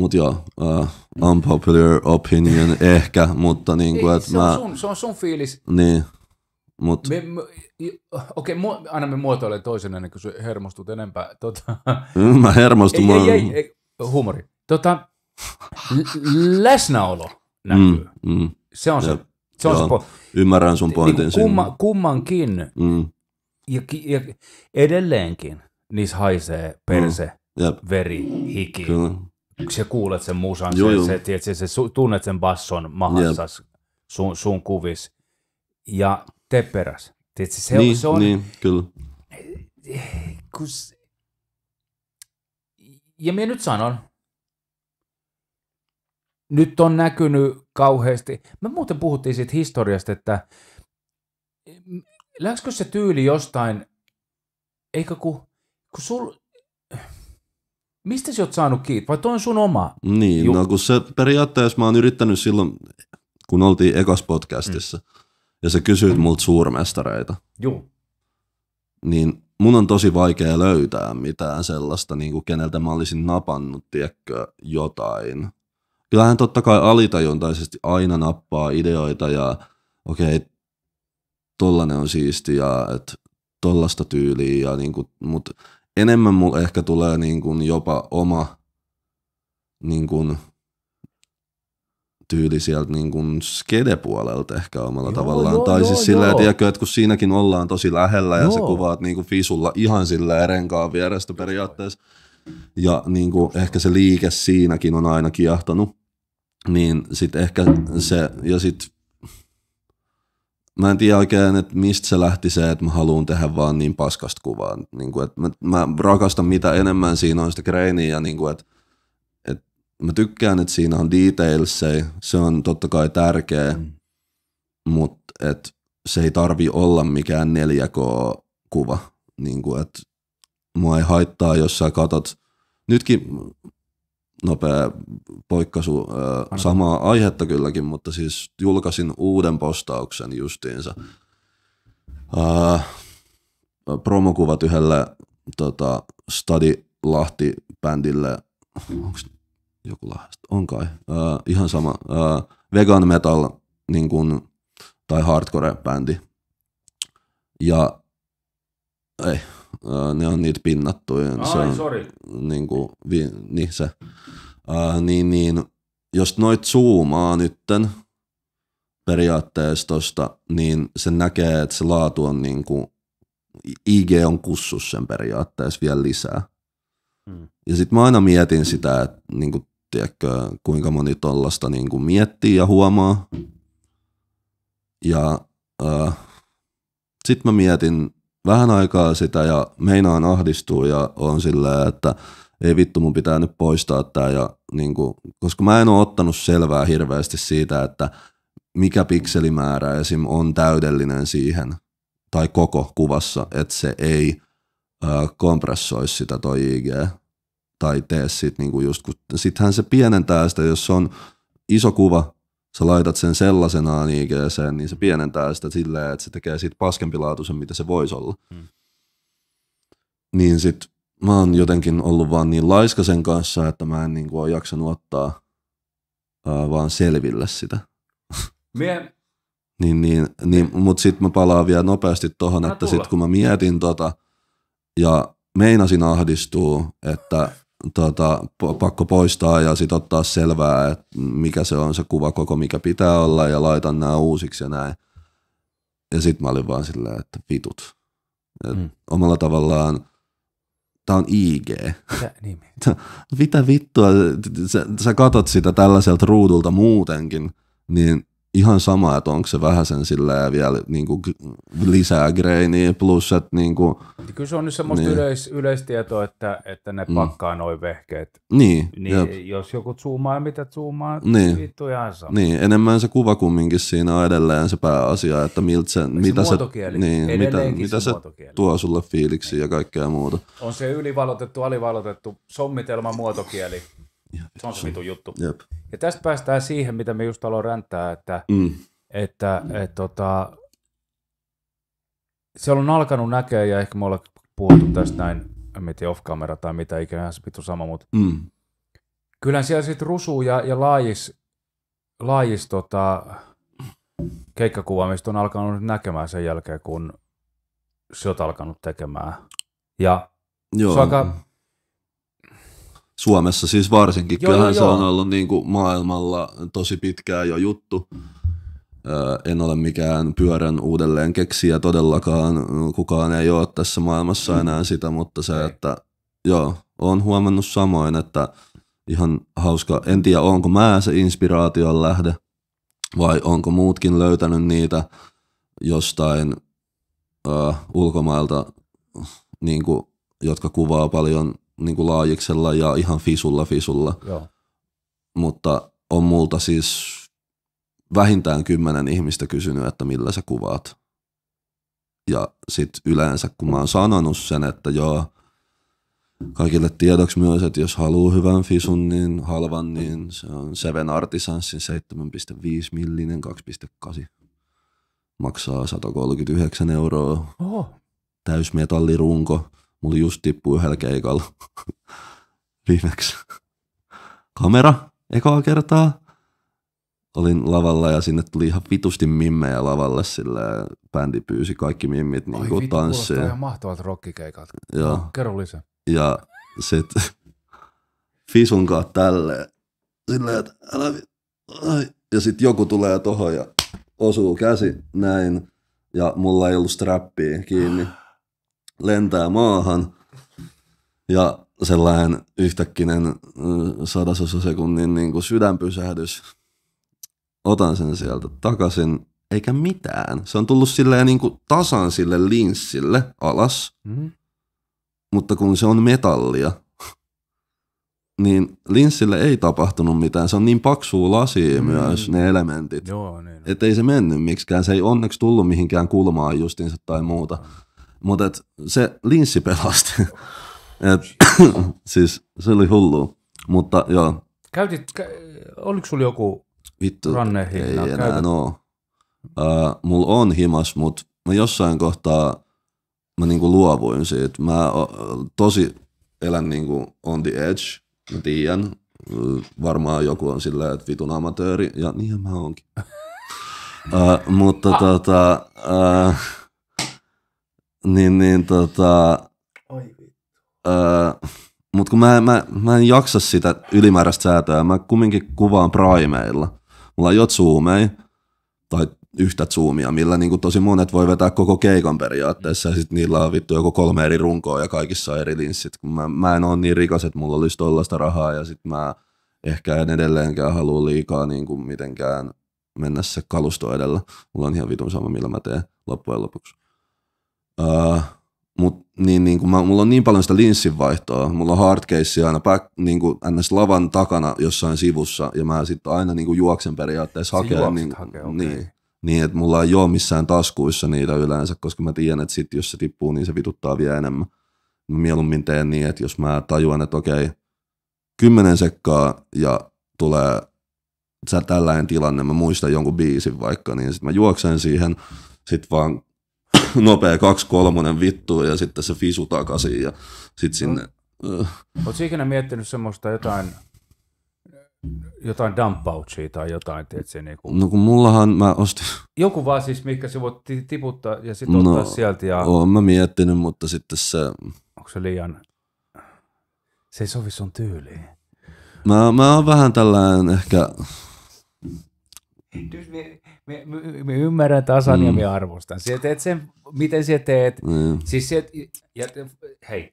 Mutta joo, uh, unpopular opinion ehkä, mutta niin kuin, niinku, että mä... Sun, se on sun fiilis. Niin, mutta... Me, me, okei, mu, aina me muotoilee toisen ennen kuin hermostut enempää. Tota... Mm, mä hermostun. Ei, ei, ei, ei, huumori. Tota, läsnäolo näkyy. Mm, mm. Se on ja, se. se, on joo, se po- ymmärrän sun niinku pointin niin kumma, Kummankin. Mm. Ja, ja, edelleenkin niissä haisee perse, mm. Jep. veri, hiki. Kyllä sä kuulet sen musan, joo, sen, joo. Se, tietysti se, tunnet sen basson mahassa sun, sun kuvis ja tee peräs. se, niin, se on, niin, kyllä. Kun, ja minä nyt sanon, nyt on näkynyt kauheasti. Me muuten puhuttiin siitä historiasta, että läksikö se tyyli jostain, eikä kun, kun sul, Mistä sä oot saanut kiinni? Vai toi on sun oma? Niin, Ju- no kun se periaatteessa mä oon yrittänyt silloin, kun oltiin ekas podcastissa, mm. ja sä kysyit mm. multa suurmestareita. Joo. Niin mun on tosi vaikea löytää mitään sellaista, niin kuin keneltä mä olisin napannut, tiedätkö, jotain. Kyllähän totta kai alitajuntaisesti aina nappaa ideoita ja okei, okay, tollanen on siisti ja tollasta tyyliä, ja niin kuin, mut enemmän mulla ehkä tulee niin kuin jopa oma niin kuin tyyli sieltä niin kuin skedepuolelta ehkä omalla joo, tavallaan. Joo, tai siis silleen, tiedätkö, että kun siinäkin ollaan tosi lähellä joo. ja sä kuvaat niin kuin fisulla ihan sillä renkaan vierestä periaatteessa. Ja niin kuin ehkä se liike siinäkin on aina kiahtanut. Niin sitten ehkä se, ja sitten mä en tiedä oikein, että mistä se lähti se, että mä haluan tehdä vaan niin paskasta kuvaa. Niin kuin, että niinku, mä, mä rakastan mitä enemmän siinä on sitä ja niin kuin, että, että mä tykkään, että siinä on details, se on totta kai tärkeä, mm. mutta että se ei tarvi olla mikään 4K-kuva. Niin kuin, että mua ei haittaa, jos sä katot, nytkin nopea poikkaisu samaa aihetta kylläkin, mutta siis julkaisin uuden postauksen justiinsa. Äh, promokuvat yhdelle tota, Stadi Lahti-bändille, onko joku Lahdesta? On kai. Äh, ihan sama. Äh, vegan metal niin kun, tai hardcore-bändi. Ja ei, ne on niitä pinnattuja. Ai, se on, sorry. Niin, kuin, vi, niin se. Äh, niin, niin, jos noit zoomaa nytten periaatteessa tosta, niin se näkee, että se laatu on niin kuin, IG on kussus sen periaatteessa vielä lisää. Hmm. Ja sitten mä aina mietin sitä, että niin kuin, tiedätkö, kuinka moni tollasta niin kuin miettii ja huomaa. Ja sitten mä mietin vähän aikaa sitä ja meinaan ahdistuu ja on silleen, että ei vittu mun pitää nyt poistaa tää ja niin kuin, koska mä en ole ottanut selvää hirveästi siitä, että mikä pikselimäärä esim. on täydellinen siihen tai koko kuvassa, että se ei ö, kompressoi sitä toi IG tai tee sit niinku just, kun, sittenhän se pienentää sitä, jos on iso kuva sä laitat sen sellaisenaan IGC, niin se pienentää sitä silleen, että se tekee siitä laatuisen, mitä se voisi olla. Mm. Niin sit mä oon jotenkin ollut vaan niin laiska sen kanssa, että mä en kuin niinku ole jaksanut ottaa ää, vaan selville sitä. Mie... niin, niin, niin, niin. mut sit mä palaan vielä nopeasti tohon, mä että tulla. sit kun mä mietin tota, ja meinasin ahdistuu, että tota, pakko poistaa ja sitten ottaa selvää, että mikä se on se kuva koko, mikä pitää olla ja laitan nämä uusiksi ja näin. Ja sitten mä olin vaan silleen, että vitut. Et mm. Omalla tavallaan, tämä on IG. Mitä vittua, sä, sä katot sitä tällaiselta ruudulta muutenkin, niin ihan sama, että onko se vähän sen silleen vielä niin kuin lisää greiniä plus, että niin kuin, Kyllä se on nyt semmoista niin. yleis, yleistietoa, että, että ne mm. pakkaa noin vehkeet. Niin. niin jep. jos joku zoomaa, mitä zoomaa, niin. vittu ihan sama. Niin, enemmän se kuva kumminkin siinä on edelleen se pääasia, että miltä se, se mitä se, niin, mitä, mitä se, se tuo sulle fiiliksi niin. ja kaikkea muuta. On se ylivalotettu, alivalotettu, sommitelma muotokieli. Se on se vitun juttu. Jep. Ja tästä päästään siihen, mitä me just aloin ränttää, että, mm. että mm. Et, tota, siellä on alkanut näkeä, ja ehkä me ollaan puhuttu tästä näin, en tiedä off-camera tai mitä ikinä, se vittu sama, mutta mm. kyllä siellä sitten rusu ja, ja laajis, laajis tota, keikkakuvaamista on alkanut näkemään sen jälkeen, kun se on alkanut tekemään. Ja Joo. se on aika Suomessa siis varsinkin. Joo, Kyllähän joo, se on ollut niin kuin maailmalla tosi pitkään jo juttu. En ole mikään pyörän uudelleen keksiä todellakaan. Kukaan ei ole tässä maailmassa mm. enää sitä, mutta se, että joo, olen huomannut samoin, että ihan hauska. En tiedä, onko mä se inspiraation lähde vai onko muutkin löytänyt niitä jostain ö, ulkomailta, niin kuin, jotka kuvaa paljon niin kuin laajiksella ja ihan fisulla fisulla. Joo. Mutta on multa siis vähintään kymmenen ihmistä kysynyt, että millä sä kuvaat. Ja sit yleensä, kun mä oon sanonut sen, että joo, kaikille tiedoksi myös, että jos haluaa hyvän fisun, niin halvan, niin se on Seven Artisansin 7,5 millinen 2,8. Maksaa 139 euroa. Oho. Täysmetallirunko. Mulla just tippuu yhdellä keikalla viimeksi. Kamera ekaa kertaa. Olin lavalla ja sinne tuli ihan vitusti mimmejä lavalle, sillä bändi pyysi kaikki mimmit niin kuin tanssiin. ihan mahtavat rockikeikat. Ja, No, kerro lisää. Ja sit kanssa tälleen. Silleen, että älä ai. Ja sit joku tulee tohon ja osuu käsi näin. Ja mulla ei ollut strappia kiinni. lentää maahan ja sellainen yhtäkkinen sekunnin niin kuin sydänpysähdys. Otan sen sieltä takaisin, eikä mitään. Se on tullut silleen niin kuin tasan sille linssille alas, mm-hmm. mutta kun se on metallia, niin linssille ei tapahtunut mitään. Se on niin paksua lasia mm. Mm-hmm. myös, ne elementit. Joo, niin. Että ei se mennyt miksikään. Se ei onneksi tullut mihinkään kulmaan justiinsa tai muuta. Mm. Mutta se linssi pelasti. et, siis se oli hullu. Mutta joo. Käytit, oliko sulla joku Vittu, Ei no, enää no. Uh, mulla on himas, mutta mä jossain kohtaa mä niinku luovuin siitä. Mä tosi elän niinku on the edge, mä tiedän. Varmaan joku on silleen, että vitun amatööri, ja niinhän mä oonkin. uh, mutta ah. tota... Uh, niin, niin tota, öö, mutta kun mä, mä, mä, en jaksa sitä ylimääräistä säätöä, mä kumminkin kuvaan primeilla. Mulla on jo zoomei, tai yhtä zoomia, millä niin kuin tosi monet voi vetää koko keikan periaatteessa, ja sitten niillä on vittu joku kolme eri runkoa, ja kaikissa on eri linssit. mä, mä en ole niin rikas, että mulla olisi tollaista rahaa, ja sitten mä ehkä en edelleenkään halua liikaa niin kuin mitenkään mennä se kalusto edellä. Mulla on ihan vitun sama, millä mä teen loppujen lopuksi. Öö, mut, niin, niin mä, mulla on niin paljon sitä linssinvaihtoa, mulla on hardcase aina back, niin kuin ns. lavan takana jossain sivussa, ja mä sitten aina niin kuin juoksen periaatteessa hakea. Niin, hakee, okay. niin, niin että mulla ei ole missään taskuissa niitä yleensä, koska mä tiedän, että sit jos se tippuu, niin se vituttaa vielä enemmän. Mä mieluummin teen niin, että jos mä tajuan, että okei, kymmenen sekkaa ja tulee tällainen tilanne, mä muistan jonkun biisin vaikka, niin sitten mä juoksen siihen, sitten vaan nopea 2-3 vittu ja sitten se fisu takaisin ja sitten sinne. Mm. Oletko ikinä miettinyt semmoista jotain, jotain dumpautsia tai jotain, tiedätkö, niin kuin... No kun mullahan mä ostin... Joku vaan siis, mikä sä voit tiputtaa ja sitten no, ottaa sieltä ja... Oon mä miettinyt, mutta sitten se... Onko se liian... Se ei sovi sun tyyliin. Mä, mä oon vähän tällään ehkä me, ymmärrän tasan mm. ja me arvostan. Sä teet sen, miten sä teet. Mm. Siis sä, ja, hei,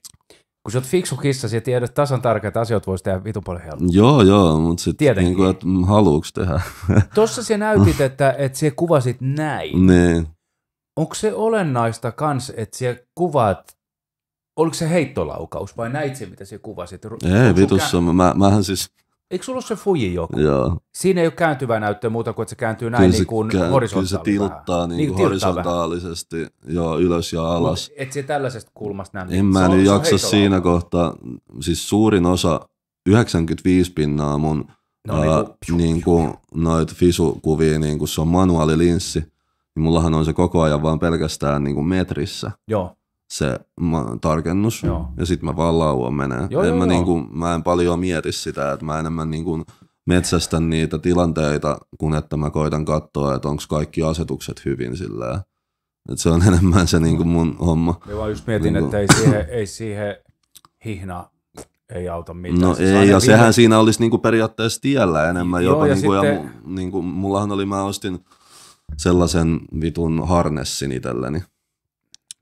kun sä oot fiksu kissa, sä tiedät tasan tarkkaan, että asiat voisi tehdä vitun paljon helpommin. Joo, joo, mutta sitten niin kuin, että haluuks tehdä. Tossa sä näytit, että, että sä kuvasit näin. Niin. Onko se olennaista kans, että sä kuvat Oliko se heittolaukaus vai näit se, mitä se kuvasit? Ei, vitussa. Kä- mä, mähän siis Eikö sulla ole se fuji joku? Joo. Siinä ei ole kääntyvää näyttöä muuta kuin, että se kääntyy näin kyllä se, niinku niinku niin kuin kään, horisontaalisesti. Kyllä se tilttaa niin, niin horisontaalisesti vähän. joo, ylös ja alas. Mut et se tällaisesta kulmasta näin. Niin en mä nyt jaksa jaksa siinä kohtaa. Siis suurin osa, 95 pinnaa mun no, ää, niin kuin, niin kuin noita fisukuvia, niin kuin se on manuaalilinssi, niin mullahan on se koko ajan vaan pelkästään niin kuin metrissä. Joo se tarkennus Joo. ja sitten mä vaan lauan menee. Joo, en joo, mä, joo. Niinku, mä en paljon mieti sitä, että mä enemmän niinku metsästän niitä tilanteita, kun että mä koitan katsoa, että onko kaikki asetukset hyvin sillä. Et se on enemmän se niinku mun homma. Ja mä just mietin, niinku. että ei siihen, ei siihen hihna ei auta mitään. No se siis ei, ja sehän viime... siinä olisi niinku periaatteessa tiellä enemmän. Joo, jopa ja, niinku, sitten... ja mu, niinku, mullahan oli, mä ostin sellaisen vitun harnessin itselleni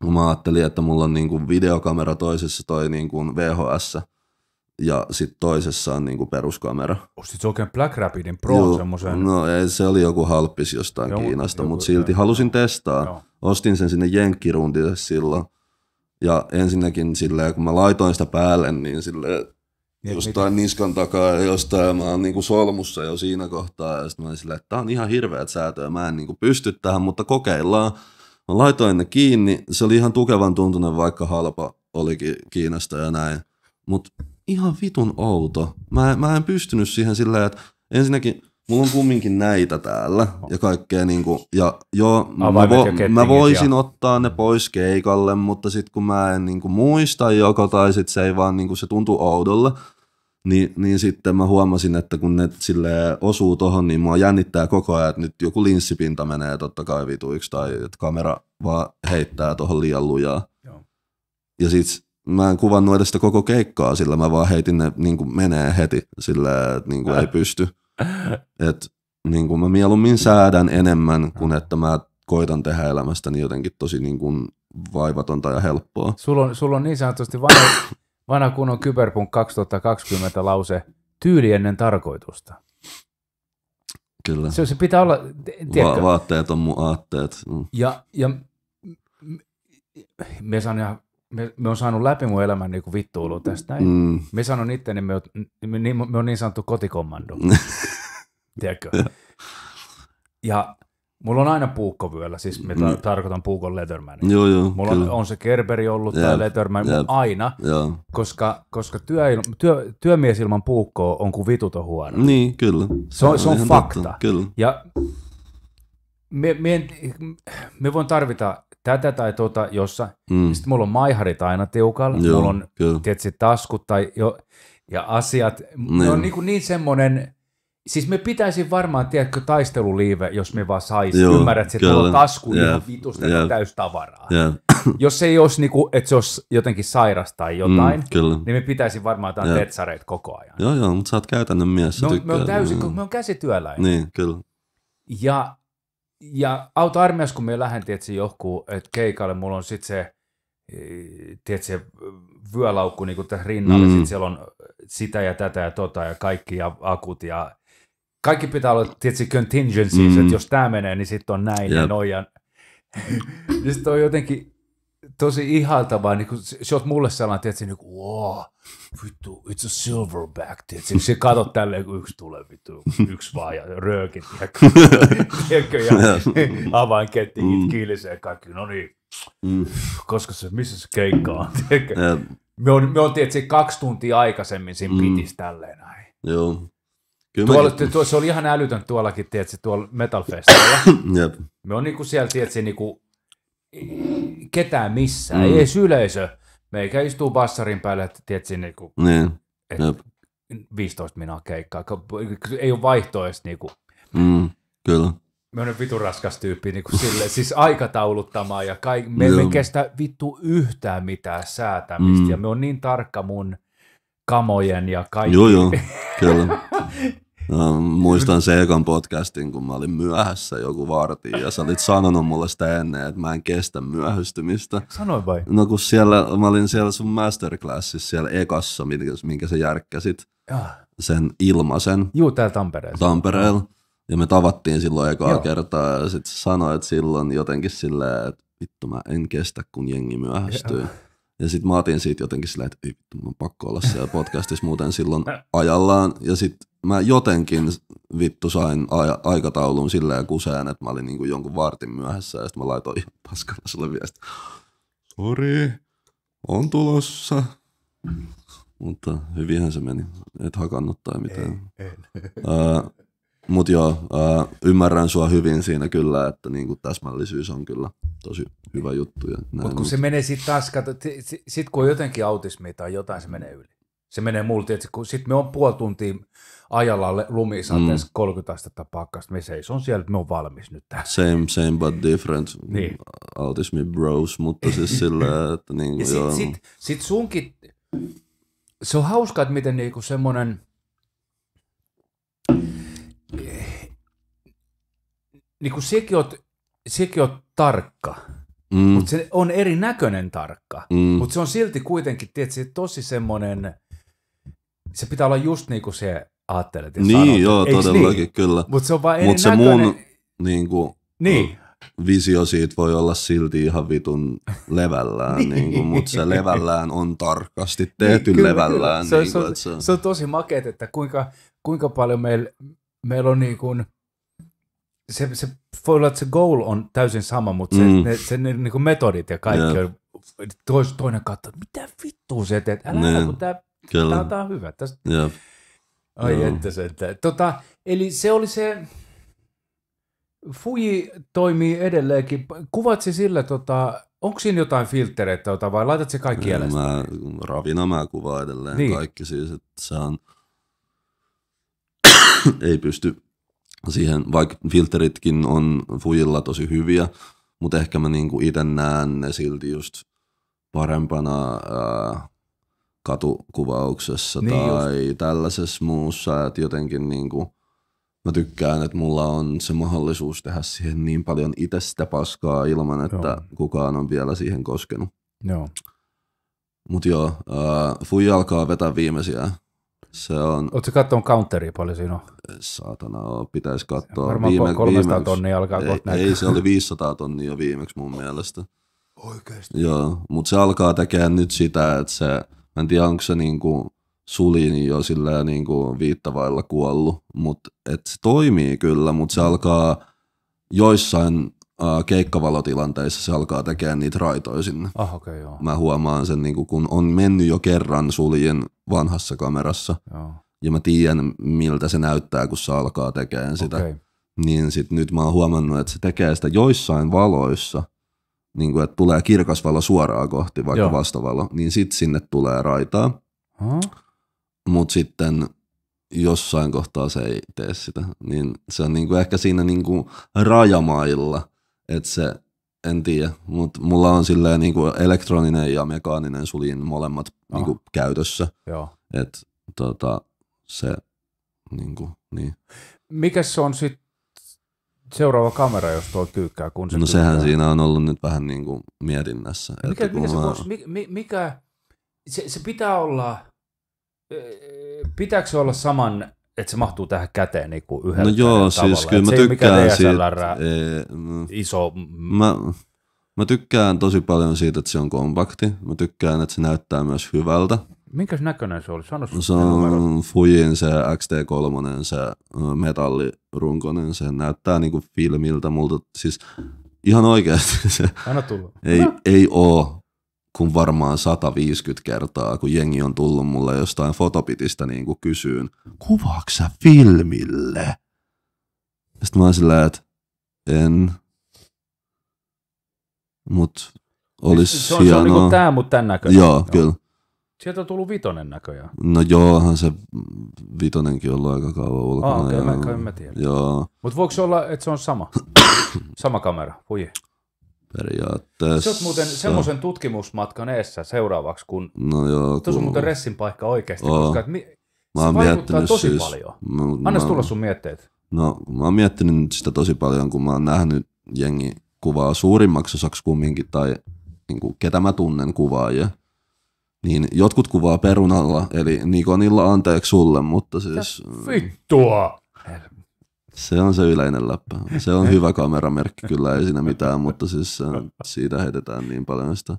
kun mä ajattelin, että mulla on niin kuin videokamera toisessa toi niin kuin VHS ja sitten toisessa on niin kuin peruskamera. Ostit oh, se oikein Black Rapidin Pro semmoisen? No ei, se oli joku halppis jostain joku, Kiinasta, joku, mutta silti joku. halusin testaa. Joo. Ostin sen sinne jenkkiruntille silloin. Ja ensinnäkin silleen, kun mä laitoin sitä päälle, niin silleen niin, jostain miten? niskan takaa ja jostain, mä oon niinku solmussa jo siinä kohtaa, ja sitten mä olin silleen, että tää on ihan hirveät säätöä, mä en niinku pysty tähän, mutta kokeillaan. Mä laitoin ne kiinni, se oli ihan tukevan tuntunen, vaikka halpa olikin Kiinasta ja näin. Mutta ihan vitun outo. Mä, mä en pystynyt siihen silleen, että ensinnäkin mulla on kumminkin näitä täällä ja kaikkea niinku, ja joo, mä, vo, ja mä voisin ja... ottaa ne pois keikalle, mutta sitten kun mä en niinku muista joko tai sit se ei vaan niinku, se tuntuu oudolle, niin, niin sitten mä huomasin, että kun ne sille osuu tohon, niin mua jännittää koko ajan, että nyt joku linssipinta menee totta kai vituiksi tai että kamera vaan heittää tohon liian lujaa. Joo. Ja sit mä en kuvannut edes sitä koko keikkaa, sillä mä vaan heitin ne niin kuin menee heti, sillä niin kuin ei pysty. Et, niin kuin mä mieluummin säädän enemmän kuin että mä koitan tehdä elämästäni jotenkin tosi niin kuin vaivatonta ja helppoa. Sulla on, sulla on niin sanotusti vanha, Vanha on Kyberpunk 2020 lause, tyyli ennen tarkoitusta. Kyllä. Se, se pitää olla, Va- vaatteet on mun aatteet. Mm. Ja, ja me, saan, me, me on saanut läpi mun elämän niin vittuilu tästä näin. Mm. Me sanon itse, niin me, on, me, me on niin sanottu kotikommando. tiedätkö? Ja. ja Mulla on aina puukkovyöllä, siis mitä mm. tarkoitan puukon Lettermanin. Joo, joo, Mulla on, kyllä. on se Kerberi ollut yep. tai Letterman jep, aina, yep. koska, koska työ, työ, työmies ilman puukkoa on kuin vituton huono. Niin, kyllä. Se on, se on, fakta. Totta, kyllä. Ja me, me, me voin tarvita tätä tai tuota jossa. Mm. Sitten mulla on maiharit aina tiukalla, Joo, mulla on kyllä. tietysti taskut tai jo, ja asiat. Niin. Ne on niinku niin, kuin niin semmoinen Siis me pitäisi varmaan, tiedätkö, taisteluliive, jos me vaan saisi. Joo, Ymmärrät, että tuolla tasku yeah, ihan vitusta yeah, täys tavaraa. Yeah. jos ei olisi, kuin, niinku, että se olisi jotenkin sairas tai mm, jotain, mm, kyllä. niin me pitäisi varmaan jotain yeah. tetsareita koko ajan. Joo, joo, mutta sä oot käytännön mies. No, me on täysin, mm. me on käsityöläinen. Niin, kyllä. Ja, ja autoarmiassa, kun me lähden, tietysti johku, että keikalle mulla on sitten se, e, se vyölaukku niin tässä rinnalla, mm. sitten siellä on sitä ja tätä ja tota ja kaikki ja akut ja kaikki pitää olla, tietysti contingencies, mm. että jos tämä menee, niin sitten on näin yep. ja noin. niin siis on jotenkin tosi ihaltavaa, niin kun se on mulle sellainen, tietysti, niin kuin, wow, vittu, it's a silverback, tietysti. Se katot tälleen, kun yksi tulee, vittu, yksi vaan, ja röökin, ja, tiedätkö, ja avainketti, mm. kiilisee kaikki, no niin, mm. koska se, missä se keikka on, tiedätkö. Yep. Me on, me on tietysti kaksi tuntia aikaisemmin siinä mm. pitis tälleen näin. Joo. Tuolla, tuo, se oli ihan älytön tuollakin, tietysti tuolla metalfestalla. Jep. Me on niinku siellä, tietysti niinku, ketään missään, mm. ei edes yleisö. Meikä istuu bassarin päälle, että tiedätkö, niinku, niin. et, Jep. 15 minaa keikkaa. Ei ole vaihtoa edes niinku. Mm, kyllä. Me on vitu raskas tyyppi niin kuin sille, siis aikatauluttamaan ja kaik, me ei kestä vittu yhtään mitään säätämistä mm. ja me on niin tarkka mun kamojen ja kaikki. Joo, joo, kyllä. No, muistan se ekan podcastin, kun mä olin myöhässä joku varti ja sä olit sanonut mulle sitä ennen, että mä en kestä myöhästymistä. Sanoin vai? No kun siellä, mä olin siellä sun masterclassissa siellä ekassa, minkä, minkä sä järkkäsit. Ja. Ah. Sen ilmaisen. Juu, täällä Tampereella. Tampereella. Ja me tavattiin silloin ekaa Joo. kertaa ja sit sanoit silloin jotenkin silleen, että vittu mä en kestä kun jengi myöhästyy. Ja. Ja sitten mä otin siitä jotenkin silleen, että ei vittu, mun on pakko olla siellä podcastissa muuten silloin ajallaan. Ja sitten mä jotenkin vittu sain aja, aikataulun silleen kuseen, että mä olin niinku jonkun vartin myöhässä. Ja sitten mä laitoin ihan paskana sulle viesti. Sori, on tulossa. Mutta hyvinhän se meni. Et hakannut tai mitään. Ei, ei. Ää, mutta joo, äh, ymmärrän sua hyvin siinä kyllä, että niinku täsmällisyys on kyllä tosi hyvä juttu. Mutta kun mut. se menee sitten taas, kato, sit, sit kun on jotenkin autismi tai jotain, se menee yli. Se menee multi, että kun sitten me on puoli tuntia ajalla lumisateessa mm. 30 astetta pakkasta, me seison siellä, että me on valmis nyt tähän. Same, same but different, niin. autismi bros, mutta siis sillä, että niin kuin, joo. Sitten sit sunkin, se on hauska, että miten niinku semmoinen, niin kuin sekin on sekin on tarkka, mm. mutta se on erinäköinen tarkka, mm. mutta se on silti kuitenkin, tietysti tosi semmoinen, se pitää olla just niin kuin se ajattelet ja Niin, sanot. joo, niin? todellakin, niin? kyllä. Mutta se on vaan Mutta se mun niin kuin, niin. visio siitä voi olla silti ihan vitun levällään, niin. niin kuin, mutta se levällään on tarkasti niin, tehty niin, levällään. Kyllä. Se, niin kuin, se, on, niinku, se, on, se on tosi makeet, että kuinka, kuinka paljon meillä meillä on niin kuin, se, se voi olla, että se goal on täysin sama, mutta se, mm. ne, se ne, niin kuin metodit ja kaikki yeah. on, tois, toinen että mitä vittua se teet, älä, yeah. Niin. kun tämä, tämä on, hyvä. Tästä, yeah. Ai yeah. että se, että, tota, eli se oli se, Fuji toimii edelleenkin. Kuvat se sillä, tota, onko siinä jotain filtreitä jota, vai laitat se kaikki jäljestä? Mä ravina mä kuvaa edelleen niin. kaikki siis, että se on, ei pysty siihen, vaikka filteritkin on fujilla tosi hyviä, mutta ehkä mä niinku itse näen ne silti just parempana ää, katukuvauksessa niin tai just. tällaisessa muussa, että jotenkin niinku, mä tykkään, että mulla on se mahdollisuus tehdä siihen niin paljon itse sitä paskaa ilman, että joo. kukaan on vielä siihen koskenut. Joo. Mutta joo, äh, Fuji alkaa vetää viimeisiä se on... Oletko katsoa counteria paljon siinä on? Saatana, pitäisi katsoa. Varmaan viime, 300 tonnia alkaa ei, kohta Ei, se oli 500 tonnia viimeksi mun mielestä. Oikeasti? Joo, mutta se alkaa tekemään nyt sitä, että se, mä en tiedä onko se niinku sulin niin jo sillä kuin niinku viittavailla kuollut, mutta se toimii kyllä, mutta se alkaa joissain keikkavalotilanteissa se alkaa tekemään niitä raitoja sinne. Ah, okay, joo. Mä huomaan sen, niin kun on mennyt jo kerran suljen vanhassa kamerassa joo. ja mä tiedän miltä se näyttää, kun se alkaa tekemään sitä. Okay. Niin sit nyt mä oon huomannut, että se tekee sitä joissain valoissa, niin kun, että tulee kirkas valo suoraan kohti, vaikka joo. vastavalo, niin sit sinne tulee raitaa. Huh? Mutta sitten jossain kohtaa se ei tee sitä. Niin se on niinku ehkä siinä niinku rajamailla – että se, en tiedä, mutta mulla on silleen niin kuin elektroninen ja mekaaninen suljin molemmat Aha. niin kuin ah. käytössä. Joo. Et, tota, se, niin kuin, niin. Mikäs on sitten seuraava kamera, jos tuo kyykkää? Kun se no kyykkää. sehän siinä on ollut nyt vähän niin kuin mietinnässä. Mikä, että mikä, se, mä... Vois, mikä, mikä se, se pitää olla, pitääkö se olla saman että se mahtuu tähän käteen niin kuin yhdellä No joo, siis kyllä mä tykkään siitä. Ei, mm. iso... Mä, mä tykkään tosi paljon siitä, että se on kompakti. Mä tykkään, että se näyttää myös hyvältä. Minkäs näköinen se oli? Sano se on Fujin se XT3, se metallirunkonen, se näyttää kuin niinku filmiltä multa, siis ihan oikeasti se Anna tulla. ei, no. ei oo kuin varmaan 150 kertaa, kun jengi on tullut mulle jostain fotopitistä niin kuin kysyyn, kuvaaksa filmille? Ja sitten mä oon sillä, että en, mut olis se on, hienoa. Se on niinku tää, mut tän näköinen. Joo, joo, kyllä. Sieltä on tullut vitonen näköjään. No joohan se vitonenkin ollut aika kauan ulkona. Ah, okay, ja... mä, en, mä tiedä. Joo. Mut voiko se olla, että se on sama? sama kamera, voi periaatteessa. Sä oot muuten semmoisen tutkimusmatkan eessä seuraavaksi, kun no joo, tuossa on muuten ressin paikka oikeasti, oh. koska mi... mä oon se vaikuttaa tosi siis, paljon. Mä, Anna mä... tulla sun mietteet. No mä oon miettinyt sitä tosi paljon, kun mä oon nähnyt jengi kuvaa suurimmaksi osaksi kumminkin, tai niin kuin, ketä mä tunnen kuvaajia. Niin jotkut kuvaa perunalla, eli Nikonilla anteeksi sulle, mutta siis... Ja vittua! Se on se yleinen läppä. Se on hyvä kameramerkki, kyllä ei siinä mitään, mutta siis äh, siitä heitetään niin paljon sitä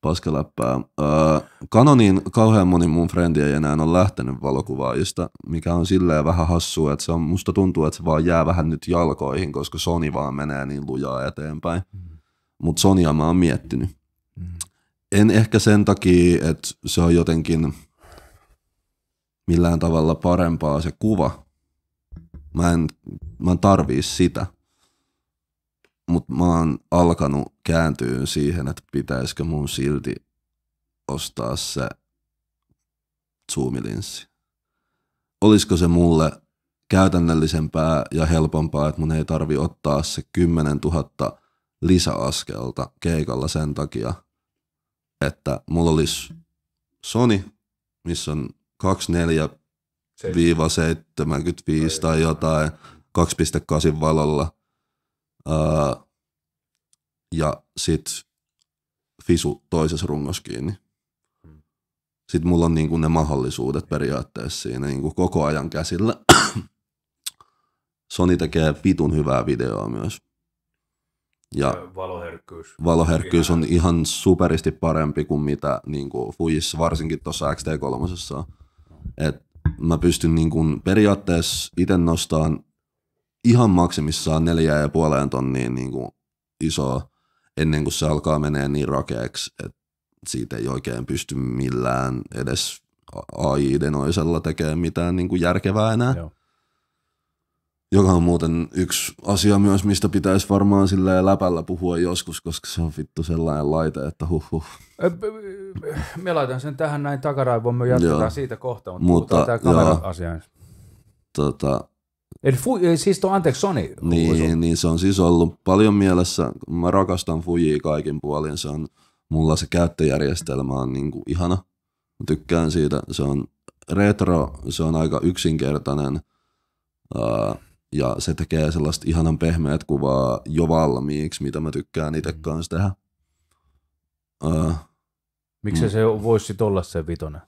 paskaläppää. Äh, Kanonin kauhean moni mun frendi ei enää ole lähtenyt valokuvaajista, mikä on silleen vähän hassua, että se on, musta tuntuu, että se vaan jää vähän nyt jalkoihin, koska Sony vaan menee niin lujaa eteenpäin. Mm. Mutta Sonya mä oon miettinyt. Mm. En ehkä sen takia, että se on jotenkin millään tavalla parempaa se kuva, Mä en, mä en tarvii sitä. Mutta mä oon alkanut kääntyä siihen, että pitäisikö mun silti ostaa se zoomilinssi. Olisiko se mulle käytännöllisempää ja helpompaa, että mun ei tarvi ottaa se 10 000 lisäaskelta keikalla sen takia, että mulla olisi Sony, missä on 24 viiva 75 tai jotain 2.8 valolla. ja sit fisu toisessa rungossa kiinni. Hmm. Sitten mulla on niinku ne mahdollisuudet periaatteessa siinä niinku koko ajan käsillä. Sony tekee vitun hyvää videoa myös. Ja valoherkkyys. Valoherkkyys on ihan superisti parempi kuin mitä niin kuin Fujissa, varsinkin tuossa XT3. No. Et Mä pystyn niin kuin periaatteessa itse nostaan ihan maksimissaan neljää ja puoleen tonniin niin kuin isoa ennen kuin se alkaa menee niin rakeeksi, että siitä ei oikein pysty millään edes ai denoisella tekemään mitään niin kuin järkevää enää. Joo. Joka on muuten yksi asia myös, mistä pitäisi varmaan silleen läpällä puhua joskus, koska se on vittu sellainen laite, että huh huh. Me laitan sen tähän näin takaraivoon, me jatketaan joo. siitä kohta, mutta, mutta tämä kamera asia. Tota, Eli fu, eh, siis tuo, anteeksi, Sony. Niin, niin, se on siis ollut paljon mielessä. Mä rakastan Fuji kaikin puolin. Se on, mulla se käyttöjärjestelmä on niin kuin ihana. Mä tykkään siitä. Se on retro, se on aika yksinkertainen. Uh, ja se tekee sellaista ihanan pehmeät kuvaa jo valmiiksi, mitä mä tykkään itse mm. kanssa tehdä. Uh, Miksi mm. se voisi sitten olla se vitonen?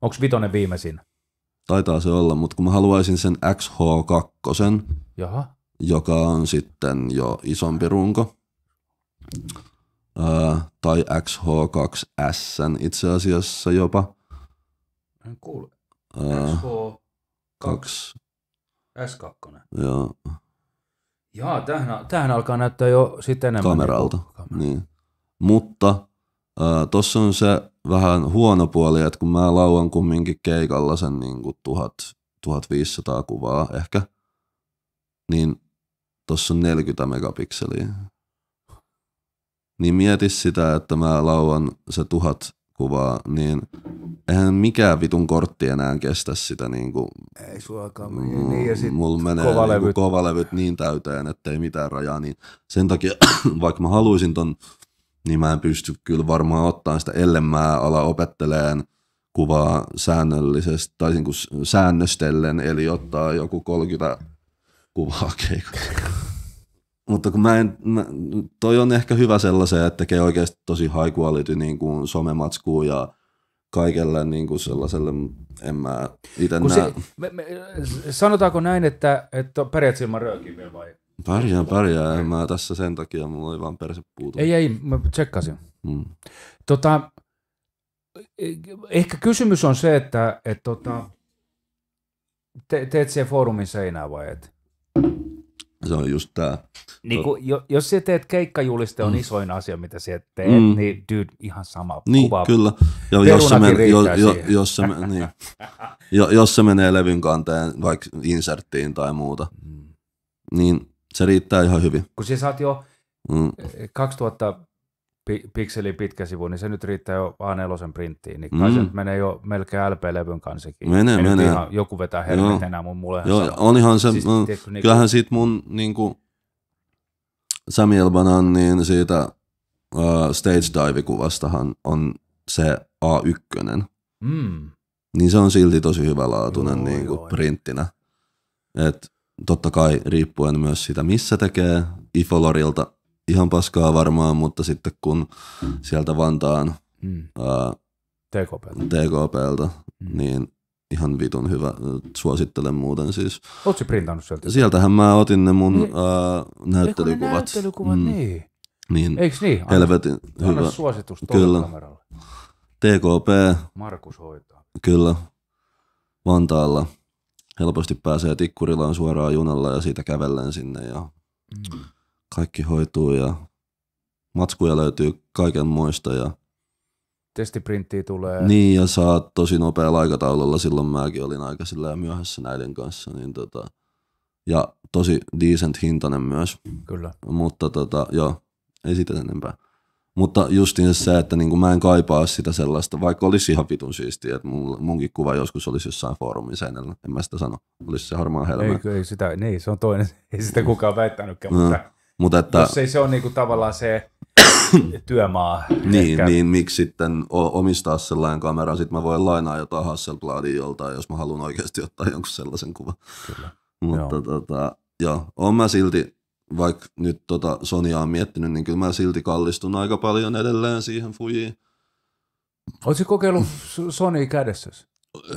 Onko vitonen viimeisin? Taitaa se olla, mutta kun mä haluaisin sen XH2, Jaha. joka on sitten jo isompi runko, uh, tai XH2S itse asiassa jopa. En kuule. Uh, XH2 S2. Joo. Jaa, tähän, tähän alkaa näyttää jo sitten enemmän. Niinku kameralta, niin. niin. Mutta äh, tuossa on se vähän huono puoli, että kun mä lauan kumminkin keikalla sen niin kuin tuhat 1500 kuvaa ehkä, niin tuossa on 40 megapikseliä. Niin mieti sitä, että mä lauan se tuhat kuvaa, niin eihän mikään vitun kortti enää kestä sitä niinku- niin kuin, Ei suokaa, mm, niin, ja sit mulla menee kovalevyt. Niinku niin kovalevyt niin täyteen, ei mitään rajaa, niin sen takia vaikka mä haluaisin ton, niin mä en pysty kyllä varmaan ottaa sitä, ellen mä ala opetteleen kuvaa säännöllisesti, tai niin kuin säännöstellen, eli ottaa joku 30 kuvaa Mutta kun mä en, mä, toi on ehkä hyvä sellaiseen, että tekee oikeasti tosi high quality niin kuin somematskuu ja kaikelle niin kuin sellaiselle, en mä itse näe. Se, me, me, sanotaanko näin, että, että pärjät ilman vielä vai? Pärjää, pärjää. En mä tässä sen takia, mulla oli vaan perse puutu. Ei, ei, mä tsekkasin. Hmm. Tota, ehkä kysymys on se, että et, tota, te, teet siellä foorumin seinää vai et? Se on just tää. Niin kun, jo, jos sä teet keikkajuliste on mm. isoin asia, mitä sä teet, mm. niin dude, ihan sama. Niin, kuva. kyllä. Ja jos se, men, jo, jo, jos, se niin. jo, jos se menee levyn kanteen, vaikka inserttiin tai muuta, mm. niin se riittää ihan hyvin. Kun sä saat jo mm. 2000 eh, pikseli pitkä sivu, niin se nyt riittää jo A4 printtiin, niin mm. se menee jo melkein LP-levyn kansikin. Mene, Ei mene. Ihan, joku vetää hermit enää mun mulle. Joo, sama. olihan se, siis, mä, no, tiedätkö, niin kyllähän siitä mun niin kuin Samuel Banan, niin siitä uh, stage dive-kuvastahan on se A1. Mm. Niin se on silti tosi hyvälaatuinen joo, niin kuin joo, printtinä. Et totta kai riippuen myös sitä, missä tekee. Ifolorilta ihan paskaa varmaan, mutta sitten kun mm. sieltä Vantaan mm. ää, TKPltä, TKPltä mm. niin ihan vitun hyvä, suosittelen muuten siis. Oletko printannut sieltä? Sieltähän mä otin ne mun niin, ää, näyttelykuvat. näyttelykuvat, mm. niin. niin. Eiks niin? Anna, helvetin anna hyvä. suositus Kyllä. kameralla. TKP. Markus hoitaa. Kyllä. Vantaalla. Helposti pääsee Tikkurilaan suoraan junalla ja siitä kävellen sinne ja mm kaikki hoituu ja matskuja löytyy kaiken muista ja testiprinttiä tulee. Niin, ja saa tosi nopealla aikataululla. Silloin mäkin olin aika myöhässä näiden kanssa. Niin tota, ja tosi decent hintainen myös. Kyllä. Mutta tota, joo, ei sitä enempää. Mutta justiin se, että niin kuin mä en kaipaa sitä sellaista, vaikka olisi ihan vitun siistiä, että mun, munkin kuva joskus olisi jossain foorumin seinällä, en mä sitä sano, olisi se harmaa helmää. Ei, ei sitä, niin, se on toinen, ei sitä kukaan väittänytkään, no. mutta mutta että, Jos ei se ole niinku tavallaan se työmaa. niin, ehkä. niin, miksi sitten omistaa sellainen kamera, sitten mä voin lainaa jotain Hasselbladia joltain, jos mä haluan oikeasti ottaa jonkun sellaisen kuvan. Mutta joo. Tota, joo, on mä silti, vaikka nyt tota Sonia on miettinyt, niin kyllä mä silti kallistun aika paljon edelleen siihen fujiin. Oletko kokeillut Sony kädessä?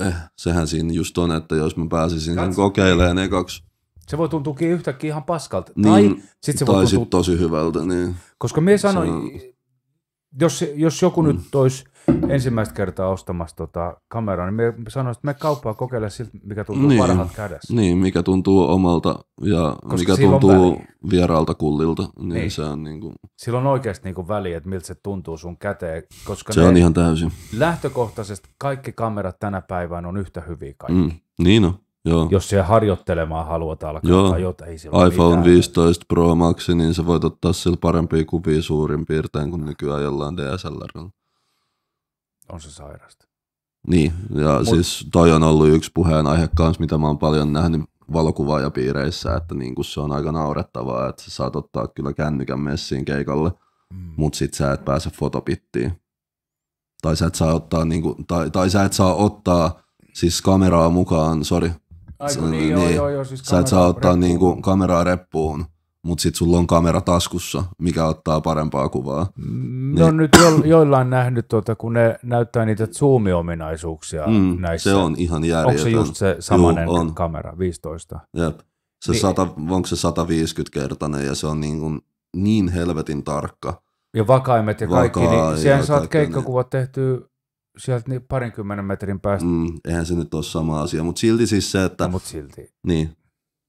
Eh, sehän siinä just on, että jos mä pääsisin sen kokeilemaan ekaksi se voi tuntua yhtäkkiä ihan paskalta. Niin, tai sitten se tai voi tuntua... sit tosi hyvältä. Niin. Koska me sanoin, on... jos, jos joku mm. nyt olisi ensimmäistä kertaa ostamassa tota kameraa, niin me sanoin, että me kauppaa kokeile siltä, mikä tuntuu niin, parhaalta kädessä. Niin, mikä tuntuu omalta ja Koska mikä tuntuu vieraalta kullilta. Niin, niin. Se on niin kuin... Sillä on oikeasti niin kuin väliä, että miltä se tuntuu sun käteen. Koska se on ihan täysin. Lähtökohtaisesti kaikki kamerat tänä päivänä on yhtä hyviä kaikki. Mm, niin on. Joo. Jos siellä harjoittelemaan haluat alkaa Joo. tai jotain, ei sillä iPhone mitään. 15 Pro Max, niin sä voit ottaa sillä parempia kuvia suurin piirtein kuin nykyään jollain DSLR. On se sairasta. Niin, ja Mut... siis toi on ollut yksi puheenaihe kanssa, mitä mä oon paljon nähnyt valokuvaajapiireissä, että niin kun se on aika naurettavaa, että sä saat ottaa kyllä kännykän messiin keikalle, mm. mutta sit sä et pääse fotopittiin. Tai sä et saa ottaa, niin kun, tai, tai sä et saa ottaa siis kameraa mukaan, sori, Aiku, niin, niin, joo, niin. joo, joo, siis sä et saa ottaa niin kuin kameraa reppuun, mutta sit sulla on kamera taskussa, mikä ottaa parempaa kuvaa. Mm, niin. No nyt jo, joillain nähnyt, tuota, kun ne näyttää niitä zoomiominaisuuksia mm, näissä. Niin se on ihan järjetön. Onko se just se samanen Juu, on. kamera, 15? Jep. Se niin, sata, onko se 150-kertainen ja se on niin, kuin niin helvetin tarkka. Ja vakaimet ja Vakaa kaikki, niin siihen saat niin- keikkakuvat niin. tehtyä sieltä niin parinkymmenen metrin päästä. Mm, eihän se nyt ole sama asia, mutta silti siis se, että... No, mutta silti. Niin,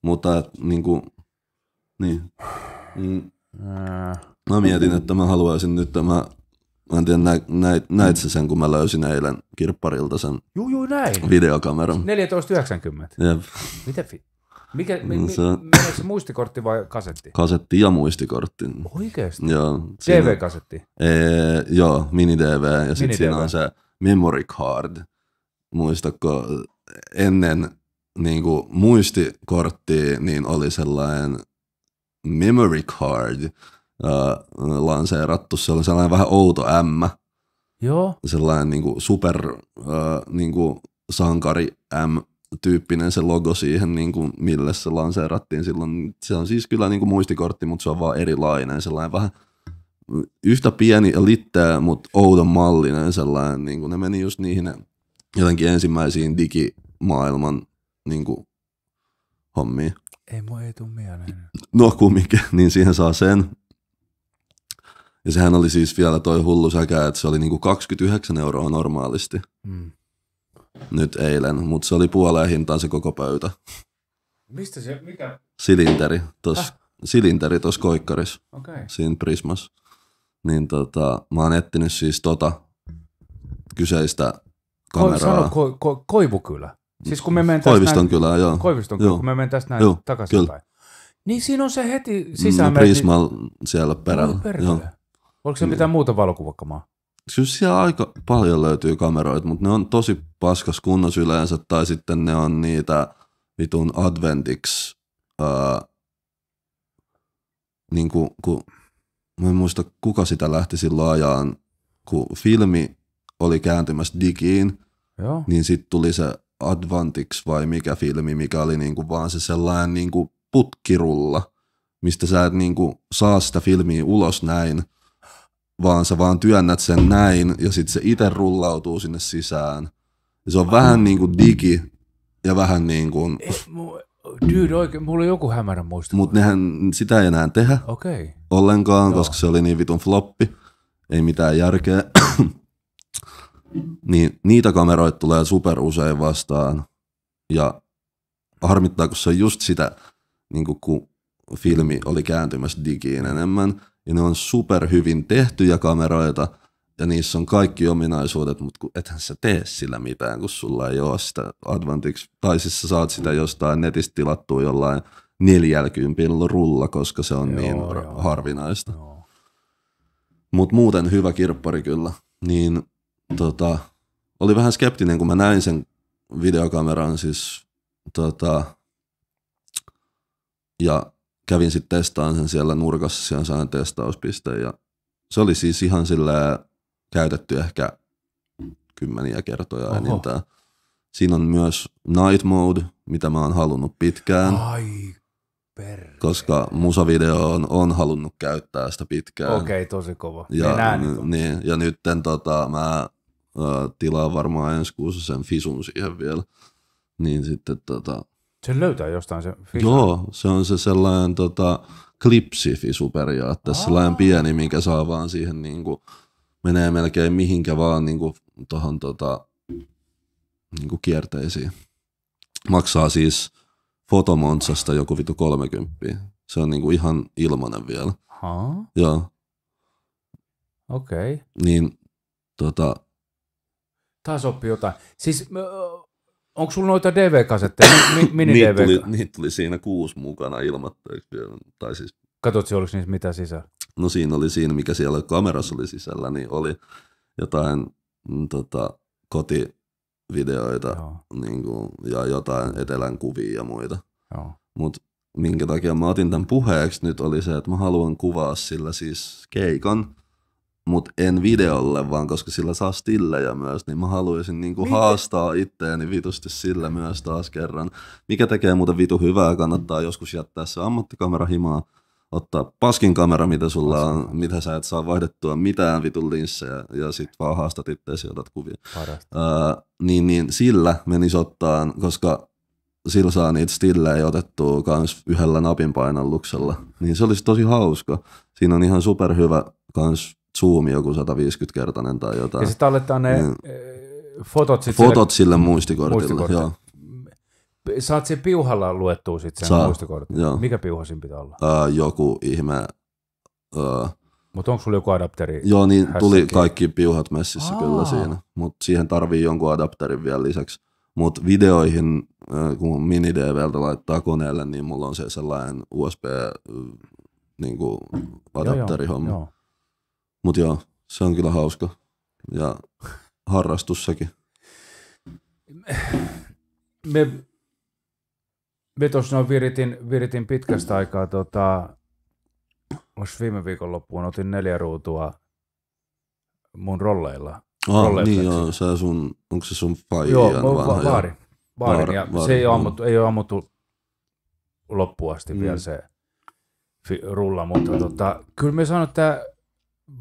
mutta niin kuin, niin. Mm. Mä mietin, että mä haluaisin nyt tämä Mä en tiedä, nä, nä, näit sä sen, kun mä löysin eilen kirpparilta sen juu, juu, näin. videokameran. 14.90. Jep. Miten fi- mikä, mi, no mi, se... se muistikortti vai kasetti? Kasetti ja muistikortti. Oikeesti? Joo. Siinä... DV-kasetti? Ee, joo, mini-DV. Ja sitten siinä on se memory card, muistatko, ennen niin kuin muistikorttia, niin oli sellainen memory card uh, lanseerattu, se oli sellainen vähän outo m Joo. Sellainen niin kuin super uh, äh, niin kuin sankari M tyyppinen se logo siihen, niin kuin mille se lanseerattiin silloin. Se on siis kyllä niin kuin muistikortti, mutta se on vaan erilainen, sellainen vähän – yhtä pieni ja litteä, mutta oudon mallinen sellainen. Niin kuin ne meni just niihin jotenkin ensimmäisiin digimaailman niin kuin, hommiin. Ei mua ei tule mieleen. No kumminkin, niin siihen saa sen. Ja sehän oli siis vielä toi hullu säkä, että se oli niin kuin 29 euroa normaalisti. Mm. Nyt eilen, mutta se oli puoleen hintaan se koko pöytä. Mistä se, mikä? Silinteri tuossa Äh. silinteri tos koikkarissa. Okay. Siinä prismassa niin tota, mä oon etsinyt siis tota kyseistä kameraa. Sano ko, ko, Koivukylä. Siis kun me menen Koiviston näin, joo. Koiviston kylä, joo. kun me menen tästä näin joo, takaisin kyllä. Päin. Niin siinä on se heti sisään. Mm, Prismal siellä perällä. Joo. Oliko se niin. mitään muuta valokuvakamaa? Kyllä siellä aika paljon löytyy kameroita, mutta ne on tosi paskas kunnos yleensä, tai sitten ne on niitä vitun Adventix, ää, niin kuin, kun Mä en muista, kuka sitä lähti silloin ajaan, kun filmi oli kääntymässä digiin, Joo. niin sitten tuli se Advantix vai mikä filmi, mikä oli niinku vaan se sellainen niinku putkirulla, mistä sä et niinku saa sitä filmiä ulos näin, vaan sä vaan työnnät sen näin ja sitten se itse rullautuu sinne sisään. Ja se on vähän mm. niin kuin digi ja vähän niin kuin... Ei, Dude, oikein, mulla on joku hämärä muisto. Mutta nehän sitä ei enää tehdä. Okay. Ollenkaan, Joo. koska se oli niin vitun floppi. Ei mitään järkeä. niin niitä kameroita tulee super usein vastaan. Ja harmittaa, kun se on just sitä, niin kun filmi oli kääntymässä digiin enemmän. Ja ne on super hyvin tehtyjä kameroita – ja niissä on kaikki ominaisuudet, mutta kun ethän sä tee sillä mitään, kun sulla ei ole sitä Advantix, tai siis sä saat sitä mm. jostain netistä tilattua jollain 40 rulla, koska se on joo, niin joo. harvinaista. Mutta muuten hyvä kirppari kyllä. Niin tota, oli vähän skeptinen, kun mä näin sen videokameran siis tota, ja kävin sitten testaan sen siellä nurkassa, siellä sain testauspisteen ja se oli siis ihan silleen, käytetty ehkä kymmeniä kertoja Oho. enintään. Siinä on myös Night Mode, mitä mä oon halunnut pitkään. Ai perre. Koska musavideo on, on halunnut käyttää sitä pitkään. Okei, okay, tosi kova. Ja, n- niin, ja nyt tota, mä ä, tilaan varmaan ensi kuussa sen Fisun siihen vielä. Niin sitten tota... Sen löytää jostain se Fisu? Joo, se on se sellainen tota, klipsifisu periaatteessa, sellainen pieni, minkä saa vaan siihen niin kuin menee melkein mihinkä vaan niin kuin tohon, tota, niin kuin kierteisiin. Maksaa siis fotomontsasta joku vitu 30. Se on niin kuin ihan ilmanen vielä. Huh? Joo. Okei. Okay. Niin tota... Taas oppi jotain. Siis onko sulla noita DV-kasetteja? dv mini niitä, tuli, niit tuli siinä kuusi mukana ilmatteeksi. Tai siis se oliko niissä mitä sisällä? No siinä oli siinä, mikä siellä kamerassa oli sisällä, niin oli jotain mm, tota, kotivideoita niin kuin, ja jotain etelän kuvia ja muita. Mutta minkä takia mä otin tämän puheeksi nyt oli se, että mä haluan kuvaa sillä siis keikan, mutta en videolle, vaan koska sillä saa stillejä myös, niin mä haluaisin niinku kuin haastaa itteeni vitusti sillä myös taas kerran. Mikä tekee muuten vitu hyvää, kannattaa joskus jättää se ammattikamera himaa ottaa paskin kamera, mitä sulla on, mitä sä et saa vaihdettua mitään vitun linssejä, ja sit vaan haastat itteesi ja otat kuvia. Parasta. niin, niin sillä menis ottaan, koska sillä saa niitä stillejä otettua kans yhdellä napin painalluksella. Niin se olisi tosi hauska. Siinä on ihan superhyvä kans zoom joku 150-kertainen tai jotain. Ja sit tallettaa ne niin, eh, fotot, sit fotot sille, sille muistikortille. muistikortille. Joo. Saat sen piuhalla luettua sitten sen Saa, muistokortin. Joo. Mikä piuha siinä pitää olla? Öö, joku ihme... Öö, mutta onko sulla joku adapteri? Joo, niin hässäkin? tuli kaikki piuhat messissä Aa. kyllä siinä. Mutta siihen tarvii jonkun adapterin vielä lisäksi. Mutta videoihin, kun mini DVltä laittaa koneelle, niin mulla on se sellainen USB niin adapteri adapterihomma. Mutta joo, se on kyllä hauska. Ja harrastussakin. Me Vitosnon viritin, viritin pitkästä aikaa, tota, olisi viime loppuun, otin neljä ruutua mun rolleilla. Ah, rolleilla niin joo, se sun, onko se sun faijan joo, vanha? Va- vaari, vaari, vaari, ja vaari, se ei ole, ammuttu, ei ole ammuttu loppuun asti mm. vielä se fi- rulla, mutta tota, kyllä me sanon, että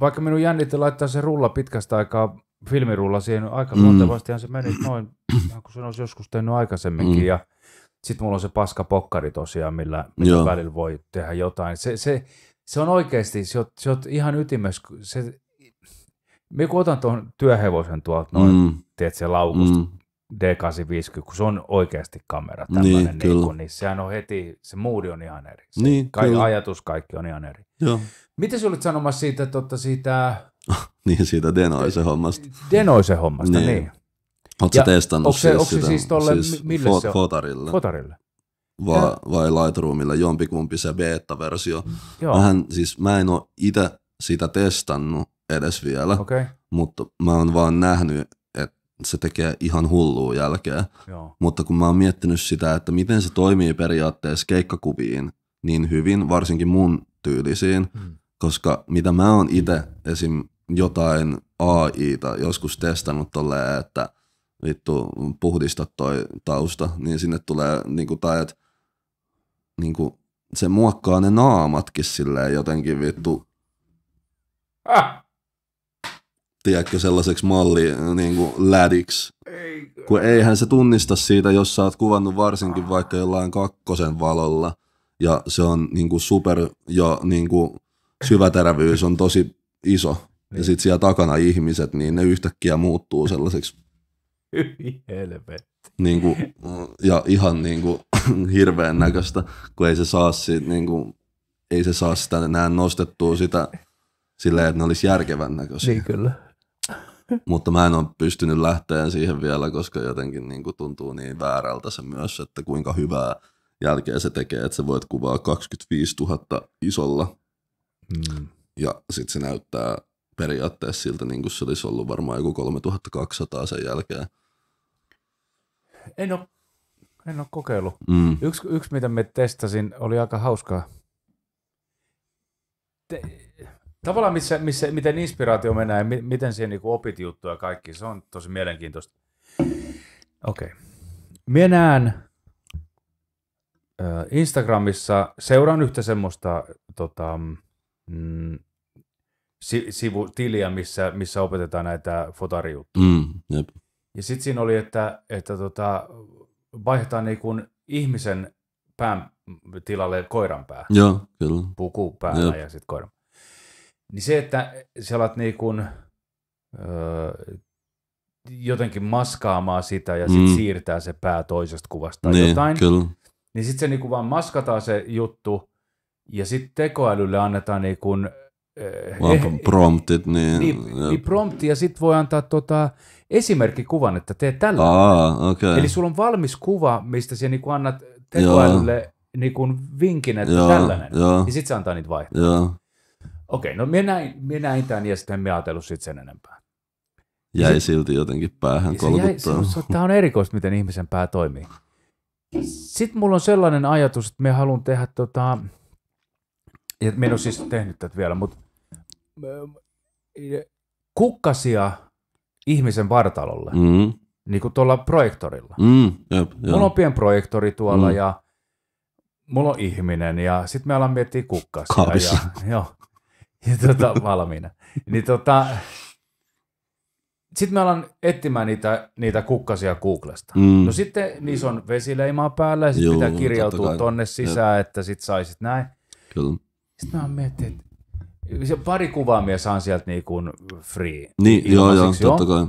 vaikka minun jännitti laittaa se rulla pitkästä aikaa filmirulla siihen aika mm. monta se meni noin, kun se olisi joskus tehnyt aikaisemminkin, mm. ja – sitten mulla on se paska pokkari tosiaan, millä, millä välillä voi tehdä jotain. Se, se, se on oikeasti, se on se on ihan ytimessä. Se, me kun otan tuon työhevosen tuolta noin, mm. tiedät se laukusta, mm. D850, kun se on oikeasti kamera tämmöinen niin, niin, kun, niin sehän on heti, se moodi on ihan eri. Se niin, kaikki, kyllä. ajatus kaikki on ihan eri. Joo. Mitä sä olit sanomassa siitä, totta, siitä... niin, siitä Denoisen hommasta. Denoisen hommasta, niin. niin. Oletko sä testannut se, siis, onko se siis, tolle, siis mille fo- se on? Fotarille? Fotarille. Va- vai Lightroomille jompikumpi se beta-versio. Mm, joo. Mähän, siis, mä en ole itse sitä testannut edes vielä, okay. mutta mä oon vaan nähnyt, että se tekee ihan hullua jälkeä. Joo. Mutta kun mä oon miettinyt sitä, että miten se toimii periaatteessa keikkakuviin niin hyvin, varsinkin mun tyylisiin, hmm. koska mitä mä oon itse esim. jotain AI-ta joskus testannut tolleen, että – vittu puhdista toi tausta, niin sinne tulee niinku tai että niinku se muokkaa ne naamatkin silleen jotenkin vittu. Ah. Tiedätkö sellaiseksi malli niin kuin lädiksi. Kun eihän se tunnista siitä, jos sä oot kuvannut varsinkin ah. vaikka jollain kakkosen valolla. Ja se on niin kuin super ja niin kuin syväterävyys on tosi iso. Ja niin. sitten siellä takana ihmiset, niin ne yhtäkkiä muuttuu sellaiseksi Hyi helvetti. Niin kuin, ja ihan niin kuin, hirveän näköistä, kun ei se saa, siitä, niin kuin, ei se saa sitä enää nostettua sitä silleen, että ne olisi järkevän näköisiä. Niin kyllä. Mutta mä en ole pystynyt lähteä siihen vielä, koska jotenkin niin kuin tuntuu niin väärältä se myös, että kuinka hyvää jälkeä se tekee, että sä voit kuvaa 25 000 isolla. Mm. Ja sitten se näyttää periaatteessa siltä, niin kuin se olisi ollut varmaan joku 3200 sen jälkeen. En ole, en ole kokeillut. Mm. Yksi, yksi, mitä me testasin, oli aika hauskaa. Te, tavallaan, missä, missä, miten inspiraatio menee ja mi, miten siihen niin opit juttuja kaikki, se on tosi mielenkiintoista. Okei. Okay. Minä näen Instagramissa seuraan yhtä semmoista tota, mm, si, sivutiliä, missä, missä opetetaan näitä fotarijuttuja. Mm, ja sitten siinä oli, että, että tota, vaihdetaan niin kuin ihmisen pään tilalle koiran pää. Joo, kyllä. Puku päällä ja sitten koiran. Niin se, että sä alat niin kuin, öö, jotenkin maskaamaan sitä ja sitten mm. siirtää se pää toisesta kuvasta tai niin, jotain. Kyllä. Niin sitten se niinku vaan maskataan se juttu ja sitten tekoälylle annetaan niinku vaan eh, promptit, niin... niin, niin prompti, ja sitten voi antaa tota, esimerkkikuvan, että teet tällä. Aa, okay. Eli sulla on valmis kuva, mistä sä niin annat tekoälylle niin kuin vinkin, että joo, tällainen. Joo. Ja niin sitten se antaa niitä vaihtoehtoja. Okei, okay, no minä näin, minä näin tämän ja sitten en minä ajatellut sit sen enempää. Jäi sit, silti jotenkin päähän kolkuttaa. Tämä on erikoista, miten ihmisen pää toimii. Sitten mulla on sellainen ajatus, että me haluan tehdä tota, ja minä en ole siis tehnyt tätä vielä, mutta kukkasia ihmisen vartalolle, mm. niin kuin tuolla projektorilla. Mm, jep, jep. Mulla on pienprojektori tuolla mm. ja mulla on ihminen ja sitten me ollaan miettiä kukkasia. Kaapissa. Ja, joo, ja tota, valmiina. Niin tota, sitten me ollaan etsimään niitä, niitä kukkasia Googlesta. Mm. No sitten niissä on vesileimaa päällä ja sitten pitää kirjautua tonne sisään, Jep. että sitten saisit näin. Kyllä. Sitten mä oon miettinyt, että se pari kuvaa minä saan sieltä niin kuin free. Niin, joo, joo, totta kai.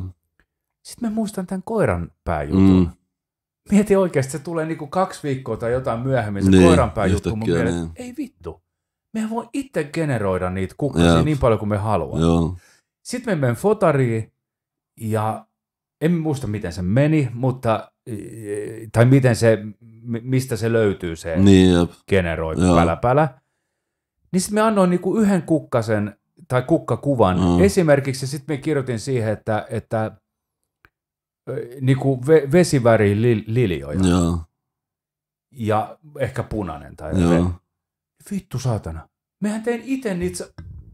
Sitten mä muistan tämän koiran pääjutun. Mm. Mieti oikeasti, se tulee niin kuin kaksi viikkoa tai jotain myöhemmin, se niin, koiran pääjuttu mun mielestä. Niin. Ei vittu, me voi itse generoida niitä kukkasia niin paljon kuin me haluamme. Joo. Sitten me menen fotariin ja en muista miten se meni, mutta, e, e, tai miten se, mistä se löytyy se niin, generoi pälä pälä niin sitten me annoin niinku yhden kukkasen tai kukkakuvan. Mm. Esimerkiksi sitten me kirjoitin siihen, että, että niinku ve, vesiväri li, liljoja. Joo. Ja ehkä punainen tai Joo. Vittu saatana. Mehän tein itse niitä.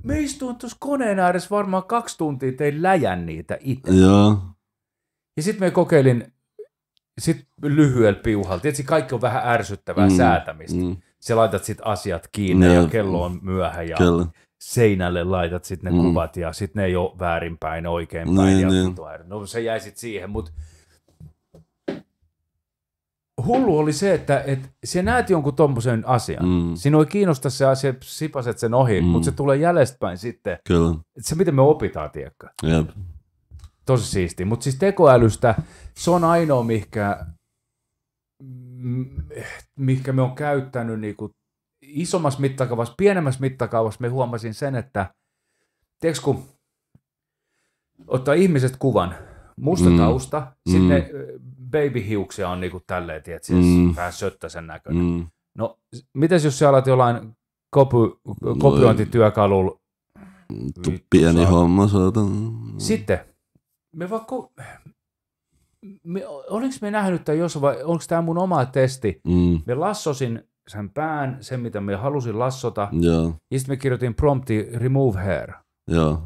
Me istuin tuossa koneen ääressä varmaan kaksi tuntia, tein läjän niitä itse. Joo. Ja sitten me kokeilin sit lyhyellä piuhalla. Tietysti kaikki on vähän ärsyttävää mm. säätämistä. Mm sä laitat sit asiat kiinni ja, ja kello on myöhä ja kello. seinälle laitat sit ne mm. kuvat ja sit ne ei ole väärinpäin, oikeinpäin niin, ja niin. No se jäi sit siihen, mutta hullu oli se, että et, sä näet jonkun tommosen asian. Mm. Sinua ei kiinnosta se asia, sipaset sen ohi, mm. mutta se tulee jäljestäpäin sitten. Kyllä. Et se, miten me opitaan, tiekkä. Jep. Tosi siisti. Mutta siis tekoälystä, se on ainoa, mikä mikä me on käyttänyt niin kuin isommassa mittakaavassa, pienemmässä mittakaavassa me huomasin sen, että tiedätkö, kun ottaa ihmiset kuvan, musta mm. tausta, mm. sitten babyhiuksia on niinku tälleen, tiedät, siis mm. vähän söttäisen näköinen. Mm. No, mitäs jos sä alat jollain kopy, kopiointityökalulla? pieni homma, saatan. Sitten, me vaan me, oliko me nähnyt tämän jos vai onko tämä mun oma testi? Mm. Me lassosin sen pään, sen mitä me halusin lassota. Joo. Ja sitten me kirjoitin prompti remove hair. Joo.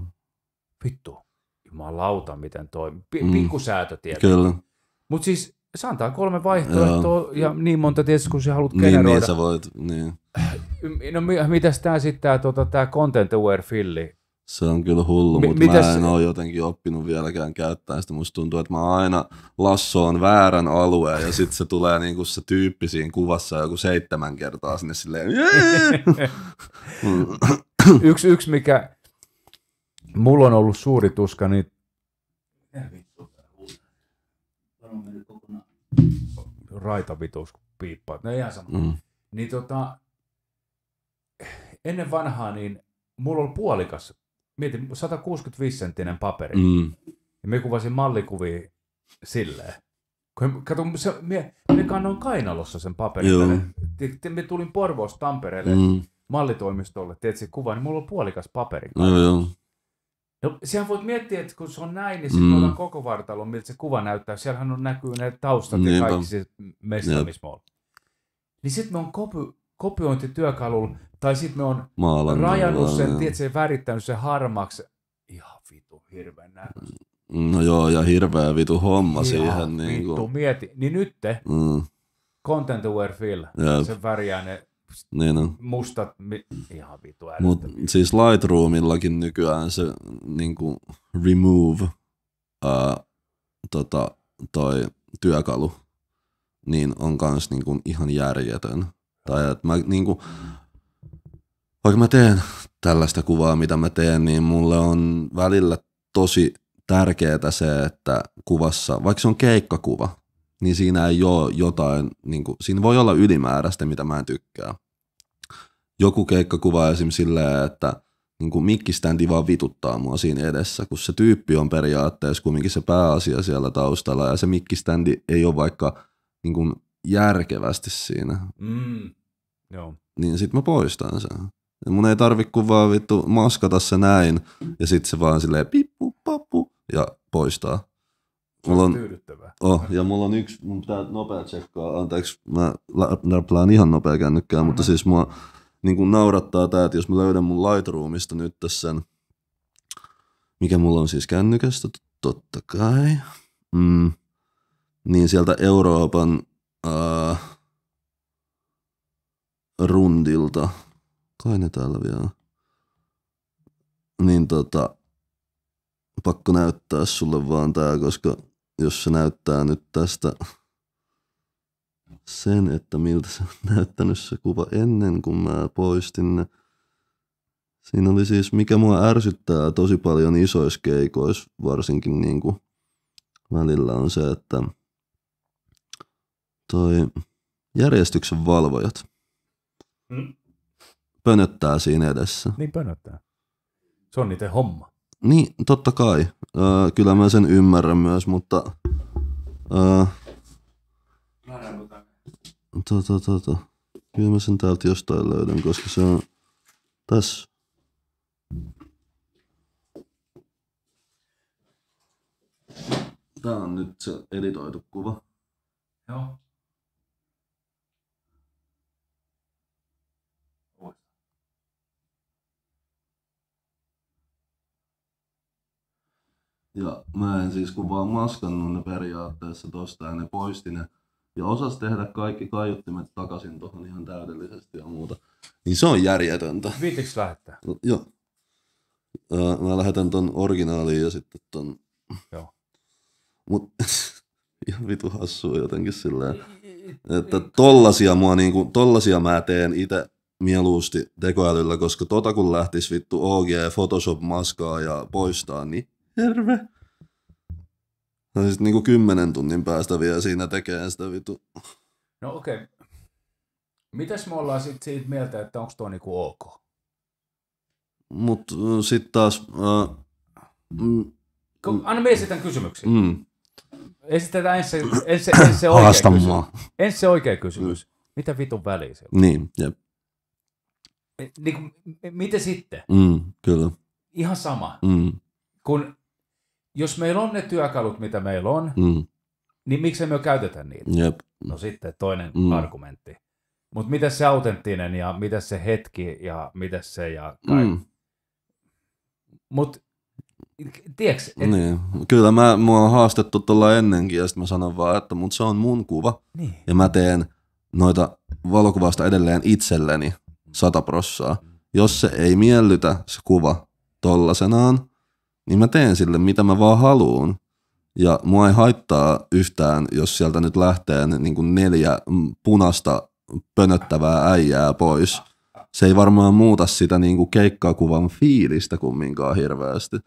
Vittu. Jumalauta, miten toi. P- mm. Pikku tietysti. Kyllä. Mutta siis se antaa kolme vaihtoehtoa Joo. ja niin monta tietysti, kun sä haluat generoida. Niin, niin sä voit, niin. No mitäs tämä sitten tämä tota, content aware filli? Se on kyllä hullu, M- mutta mä en ole jotenkin oppinut vieläkään käyttää sitä. Musta tuntuu, että mä aina lassoon väärän alueen ja sitten se tulee niinku se tyyppi siinä kuvassa joku seitsemän kertaa sinne silleen. yksi, yksi, mikä mulla on ollut suuri tuska, niin raitavitus, kun piippaa. no ihan sama. Mm. Niin tota, ennen vanhaa niin mulla oli puolikas Mieti, 165 senttinen paperi. Mm. Ja me kuvasin mallikuvia silleen. Kato, se, mie, mie kannoin kainalossa sen paperin. Me tulin Porvoosta Tampereelle mm. mallitoimistolle, teet se kuvan, niin mulla on puolikas paperi. Joo, joo. No, siellä voit miettiä, että kun se on näin, niin sitten mm. koko vartalo, miltä se kuva näyttää. Siellähän on näkyy ne taustat Niinpä. ja kaikki se mestaamismolla. Niin sitten me on kopy kopiointityökalulla, tai sitten ne on Maalan rajannut sen, ja... tiedätkö, värittänyt sen harmaksi. Ihan vitu hirveän näköistä. No joo, ja hirveä vitu homma Ihan siihen. Niin vitu, niin kuin... mieti. Niin nyt te, mm. content aware feel, Jep. se väriää ne niin on. mustat, mi- ihan vitu Mutta siis Lightroomillakin nykyään se niin kuin remove ää, tota, toi työkalu niin on kans niin kuin ihan järjetön kirjoittaja. Et mä, niin kuin, vaikka mä teen tällaista kuvaa, mitä mä teen, niin mulle on välillä tosi tärkeää se, että kuvassa, vaikka se on keikkakuva, niin siinä ei ole jotain, niin kuin, siinä voi olla ylimääräistä, mitä mä en tykkää. Joku keikkakuva esim. silleen, että niin kuin mikkiständi vaan vituttaa mua siinä edessä, kun se tyyppi on periaatteessa kumminkin se pääasia siellä taustalla ja se mikkiständi ei ole vaikka niin kuin järkevästi siinä. Mm. Joo. Niin sit mä poistan sen. Ja mun ei tarvi kuin vaan vittu maskata se näin ja sit se vaan silleen pippu pappu ja poistaa. Mulla on, tyydyttävää. Oh, ja mulla on yksi, mun pitää nopea tsekkaa, anteeksi, mä läpplään ihan nopea kännykkää, mutta siis mua niin kuin naurattaa tää, että jos mä löydän mun Lightroomista nyt sen, mikä mulla on siis kännykästä, totta kai, mm, niin sieltä Euroopan äh, rundilta. Kai ne täällä vielä. Niin tota, pakko näyttää sulle vaan tää, koska jos se näyttää nyt tästä sen, että miltä se on näyttänyt se kuva ennen kuin mä poistin ne. Siinä oli siis, mikä mua ärsyttää tosi paljon isoissa keikoissa, varsinkin niin kuin välillä on se, että toi järjestyksen valvojat Mm. Pönöttää siinä edessä. Niin pönöttää. Se on niiden homma. Niin, totta kai. Öö, kyllä mä sen ymmärrän myös, mutta... Öö, to, to. Kyllä mä sen täältä jostain löydän, koska se on tässä. Tää on nyt se editoitu kuva. Joo. Ja mä en siis kun vaan maskannut ne periaatteessa tosta ja ne poisti ne. Ja osas tehdä kaikki kaiuttimet takaisin tuohon ihan täydellisesti ja muuta. Niin se on järjetöntä. Viitiks lähettää? No, joo. Mä lähetän ton originaaliin ja sitten ton... Joo. Mut ihan vitu hassua jotenkin silleen. Niin. Että tollasia, mua niinku, tollasia mä teen itse mieluusti tekoälyllä, koska tota kun lähtis vittu OG Photoshop maskaa ja poistaa, niin Terve. No siis niinku kymmenen tunnin päästä vielä siinä tekee sitä vitu. No okei. Okay. Mitäs me ollaan sit siitä mieltä, että onko tuo niinku ok? Mut sit taas... Äh, mm, Anna me esitän kysymyksiä. Mm. Esitetään ensin, ensin, ensin, se oikea kysymys. Ensin se oikea kysymys. Mm. Mitä vitun väliä se on? Niin, jep. Niin, miten sitten? Mm, kyllä. Ihan sama. Mm. Kun jos meillä on ne työkalut, mitä meillä on, mm. niin miksei me käytetä niitä? Jep. No sitten toinen mm. argumentti. Mutta mitä se autenttinen ja mitä se hetki ja mitä se ja kaikki. Mm. Mutta tiedätkö? Et... Niin. Kyllä mä, mua on haastettu tuolla ennenkin ja sitten mä sanon vaan, että mut se on mun kuva niin. ja mä teen noita valokuvasta edelleen itselleni sata prossaa. Mm. Jos se ei miellytä se kuva tollasenaan, niin mä teen sille, mitä mä vaan haluun. Ja mua ei haittaa yhtään, jos sieltä nyt lähtee niin kuin neljä punasta pönöttävää äijää pois. Se ei varmaan muuta sitä niin kuin keikkakuvan fiilistä kumminkaan hirveästi.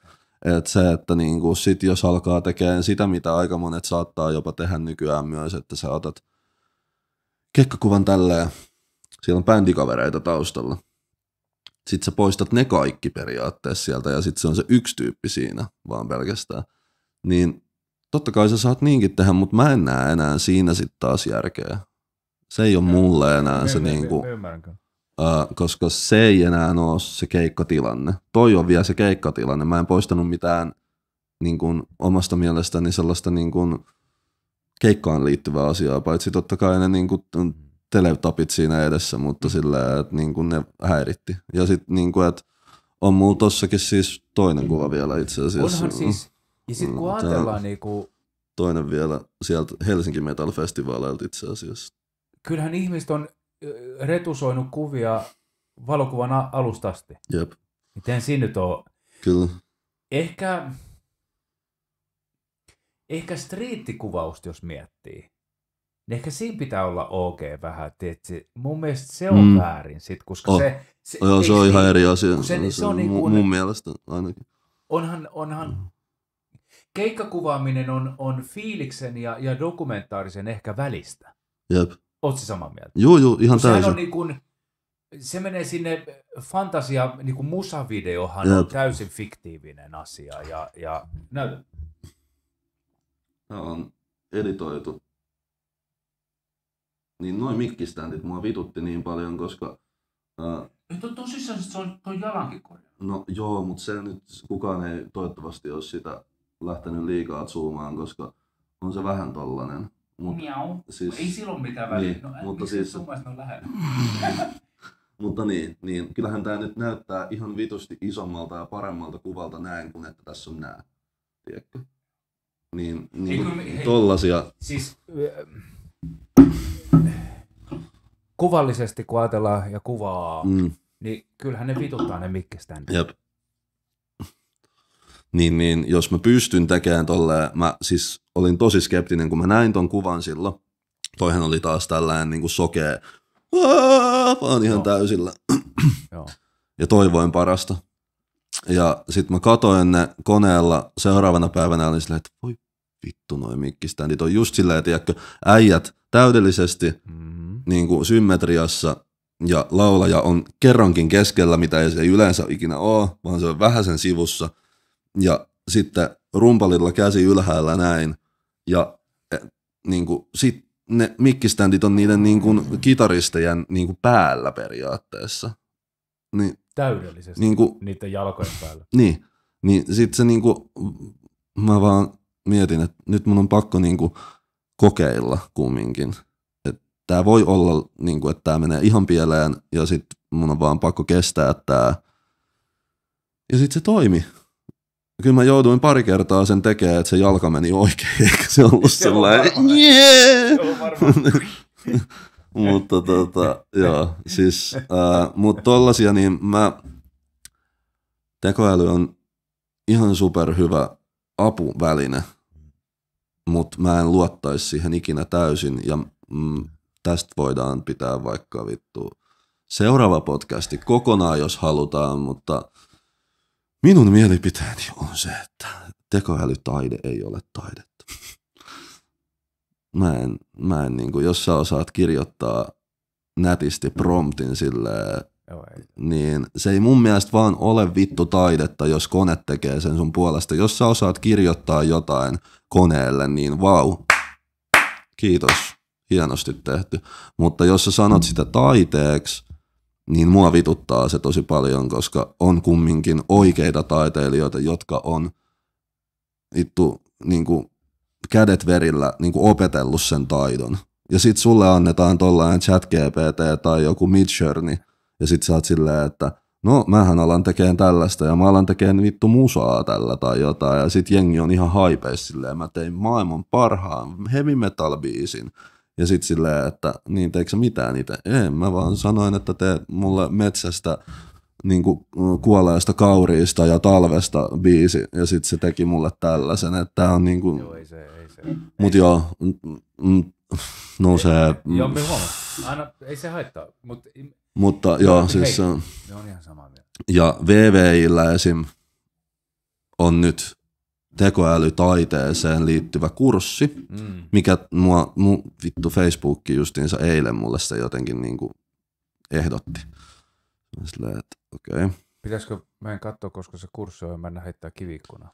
Et se, että niin kuin sit jos alkaa tekemään sitä, mitä aika monet saattaa jopa tehdä nykyään myös, että sä otat keikkakuvan tälleen, siellä on bändikavereita taustalla – sit sä poistat ne kaikki periaatteessa sieltä ja sitten se on se yksi tyyppi siinä vaan pelkästään. Niin totta kai sä saat niinkin tehdä, mutta mä en näe enää siinä sitten taas järkeä. Se ei ole mulle enää se niinku, äh, koska se ei enää ole se keikkatilanne. Toi on vielä se keikkatilanne. Mä en poistanut mitään niin kuin, omasta mielestäni sellaista niin kuin, keikkaan liittyvää asiaa, paitsi totta kai ne niin kuin, teletapit siinä edessä, mutta sillä että niin kuin ne häiritti. Ja sitten niin kuin, että on mulla tossakin siis toinen kuva vielä itse asiassa. Onhan siis, ja sitten kun mm, ajatellaan niin kuin... Toinen vielä sieltä Helsinki Metal Festivalilta itse asiassa. Kyllähän ihmiset on retusoinut kuvia valokuvan alusta asti. Jep. Miten siinä nyt on? Kyllä. Ehkä, ehkä striittikuvausta, jos miettii niin ehkä siinä pitää olla ok vähän, tietysti. Mun mielestä se on mm. väärin sit, koska oh. se... se oh, joo, se on niin, ihan eri asia. Se, se, se on niin kuin, mun niinku mielestä ainakin. Onhan, onhan mm. keikkakuvaaminen on, on fiiliksen ja, ja dokumentaarisen ehkä välistä. Jep. Oot se samaa mieltä? Joo, joo, ihan Sehän täysin. on niin kuin, se menee sinne fantasia, niin kuin musavideohan Jep. on täysin fiktiivinen asia ja, ja näytä. Tämä on editoitu niin noin mikkiständit mua vitutti niin paljon, koska... Ää... Niin tosissaan, että se on toi jalankin korjannut. No joo, mutta se nyt kukaan ei toivottavasti ole sitä lähtenyt liikaa zoomaan, koska on se vähän tollanen. Mut, Miau. Siis, ei silloin mitään väliä. Niin, no, mutta siis... Zoomaisi on lähellä. mutta niin, niin, kyllähän tämä nyt näyttää ihan vitusti isommalta ja paremmalta kuvalta näin, kuin että tässä on nää. Tiedätkö? Niin, niin Eikö, tollasia. Siis, kuvallisesti kun ajatellaan ja kuvaa, mm. niin kyllähän ne vituttaa ne mikkistään. Jep. Niin, niin jos mä pystyn tekemään tolleen, mä siis olin tosi skeptinen, kun mä näin ton kuvan silloin. Toihan oli taas tällainen niin kuin sokee, vaan ihan Joo. täysillä. Joo. ja toivoin parasta. Ja sit mä katoin ne koneella seuraavana päivänä, olin silleen, että voi vittu noin mikkiständit on just silleen, että äijät täydellisesti, mm niin kuin symmetriassa ja laulaja on kerrankin keskellä, mitä ei se ei yleensä ikinä ole, vaan se on vähän sen sivussa. Ja sitten rumpalilla käsi ylhäällä näin. Ja e, niin kuin, sit ne mikkiständit on niiden niin kuin, kitaristejen niin kuin, päällä periaatteessa. Niin, Täydellisesti niin kuin, niiden jalkojen päällä. Niin, niin sitten se niin kuin, mä vaan mietin, että nyt mun on pakko niin kuin, kokeilla kumminkin tämä voi olla, niin kuin, että tämä menee ihan pieleen ja sitten mun on vaan pakko kestää tämä. Ja sitten se toimi. Kyllä mä jouduin pari kertaa sen tekemään, että se jalka meni oikein, eikä se ollut se sellainen, jee! mutta tota, joo, siis, äh, mutta tollasia, niin mä, tekoäly on ihan superhyvä apuväline, mutta mä en luottaisi siihen ikinä täysin ja mm, tästä voidaan pitää vaikka vittu seuraava podcasti kokonaan, jos halutaan, mutta minun mielipiteeni on se, että tekoälytaide ei ole taidetta. Mä en, mä en niin kuin, jos sä osaat kirjoittaa nätisti promptin silleen, niin se ei mun mielestä vaan ole vittu taidetta, jos kone tekee sen sun puolesta. Jos sä osaat kirjoittaa jotain koneelle, niin vau, kiitos hienosti tehty. Mutta jos sä sanot mm. sitä taiteeksi, niin mua vituttaa se tosi paljon, koska on kumminkin oikeita taiteilijoita, jotka on ittu niin kuin kädet verillä niin kuin opetellut sen taidon. Ja sit sulle annetaan tollainen chat GPT tai joku Midjourney, ja sit sä oot silleen, että no mähän alan tekemään tällaista, ja mä alan tekemään vittu musaa tällä tai jotain, ja sit jengi on ihan haipeis silleen, mä tein maailman parhaan heavy metal biisin, ja sitten silleen, että niin teikö mitään itse? En, mä vaan mm. sanoin, että te, mulle metsästä niin kuin kuoleesta kauriista ja talvesta biisi, ja sitten se teki mulle tällaisen, että tää on niin kuin... Joo, ei se, ei se. Mut ei joo, se. no se... Ei, joo, me huomaa. Aina, ei se haittaa, mut... Mutta no, joo, siis... Hei, se on ihan samaa mieltä. Ja VVillä esim. on nyt tekoälytaiteeseen liittyvä kurssi, mm. mikä mua, mu, vittu Facebookki justiinsa eilen mulle se jotenkin niinku ehdotti. Silleen, että okei. Okay. Pitäisikö, mä en katsoa, koska se kurssi on, mä heittää kivikkona.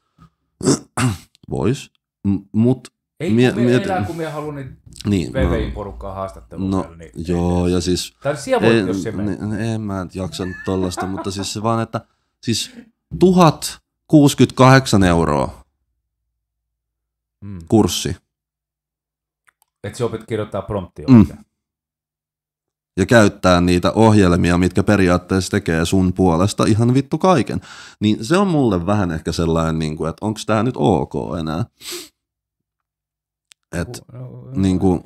Vois, M- mut ei, mie, kun, mie, mietin... kun mie haluan niin, niin no, porukkaa haastattelua. No, niin, joo, ei, ja siis... Tai siellä voit, en, jos se niin, niin, en, en mä jaksa nyt tollasta, mutta siis se vaan, että siis 1068 euroa mm. kurssi. Että sä opit kirjoittaa promptia mm. Ja käyttää niitä ohjelmia, mitkä periaatteessa tekee sun puolesta ihan vittu kaiken. Niin se on mulle vähän ehkä sellainen, niin kuin, että onko tämä nyt ok enää. Et, no, no. niin kuin,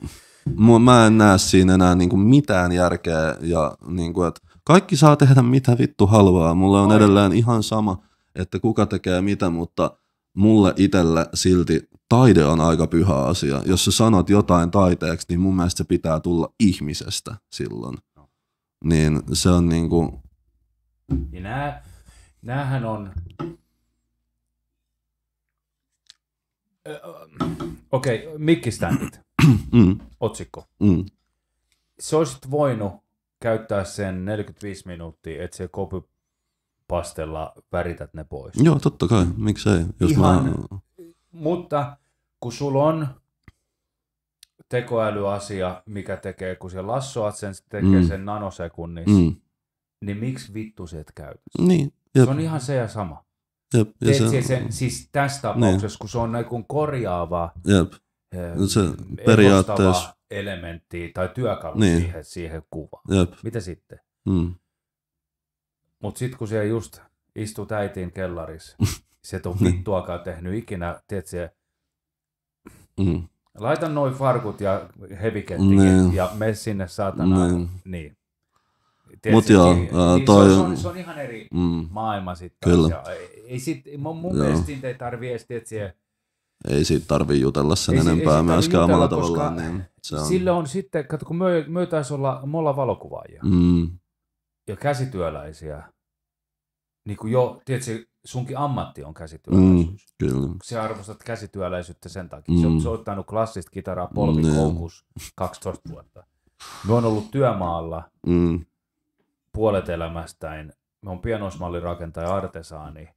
mä en näe siinä enää niin kuin mitään järkeä ja niin kuin, että kaikki saa tehdä mitä vittu haluaa. Mulle on edelleen ihan sama, että kuka tekee mitä, mutta – mulle itsellä silti taide on aika pyhä asia. Jos sä sanot jotain taiteeksi, niin mun mielestä se pitää tulla ihmisestä silloin. No. Niin se on niinku... Ja nää, näähän on... Okei, okay, mikki standit. Mm. Otsikko. Mm. Sä olisit voinut käyttää sen 45 minuuttia, että se copy pastella värität ne pois. Joo, totta kai, miksei. Jos Ihan, mä... Mutta kun sulla on tekoälyasia, mikä tekee, kun sä lassoat sen, se tekee mm. sen nanosekunnissa, mm. niin miksi vittu se et käytä? Niin, jep. Se on ihan se ja sama. Jep, ja se, se, sen, siis tässä niin. tapauksessa, niin. kun se on niin korjaava jep. Eh, se periaatteessa elementti tai työkalu niin. siihen, siihen kuvaan. Jep. Mitä sitten? Mm. Mutta sitten kun siellä just istut äitiin kellarissa, se on niin. vittuakaan tehnyt ikinä, tiedätkö, mm. laita noin farkut ja hevikettikin niin. ja me sinne saatana. Ne. Niin. niin. mutta joo, niin, toi... se, on, se on ihan eri mm, maailma sitten. Kyllä. ei sit, mun, mun mielestä ei tarvii edes tiedätkö, Ei siitä tarvii jutella sen ei, enempää ei myöskään omalla tavallaan. Niin, se on. Sille on sitten, kato kun me, me taisi olla, me ollaan valokuvaajia. Mm ja käsityöläisiä, niin kuin jo, tiedätkö, sunkin ammatti on käsityöläisyys. Mm, kyllä. Sä arvostat käsityöläisyyttä sen takia. Mm. Sä oot soittanut klassista kitaraa polvikoukus mm. 12 vuotta. Me on ollut työmaalla mm. puolet elämästäin. Me on pienoismallirakentaja artesaani.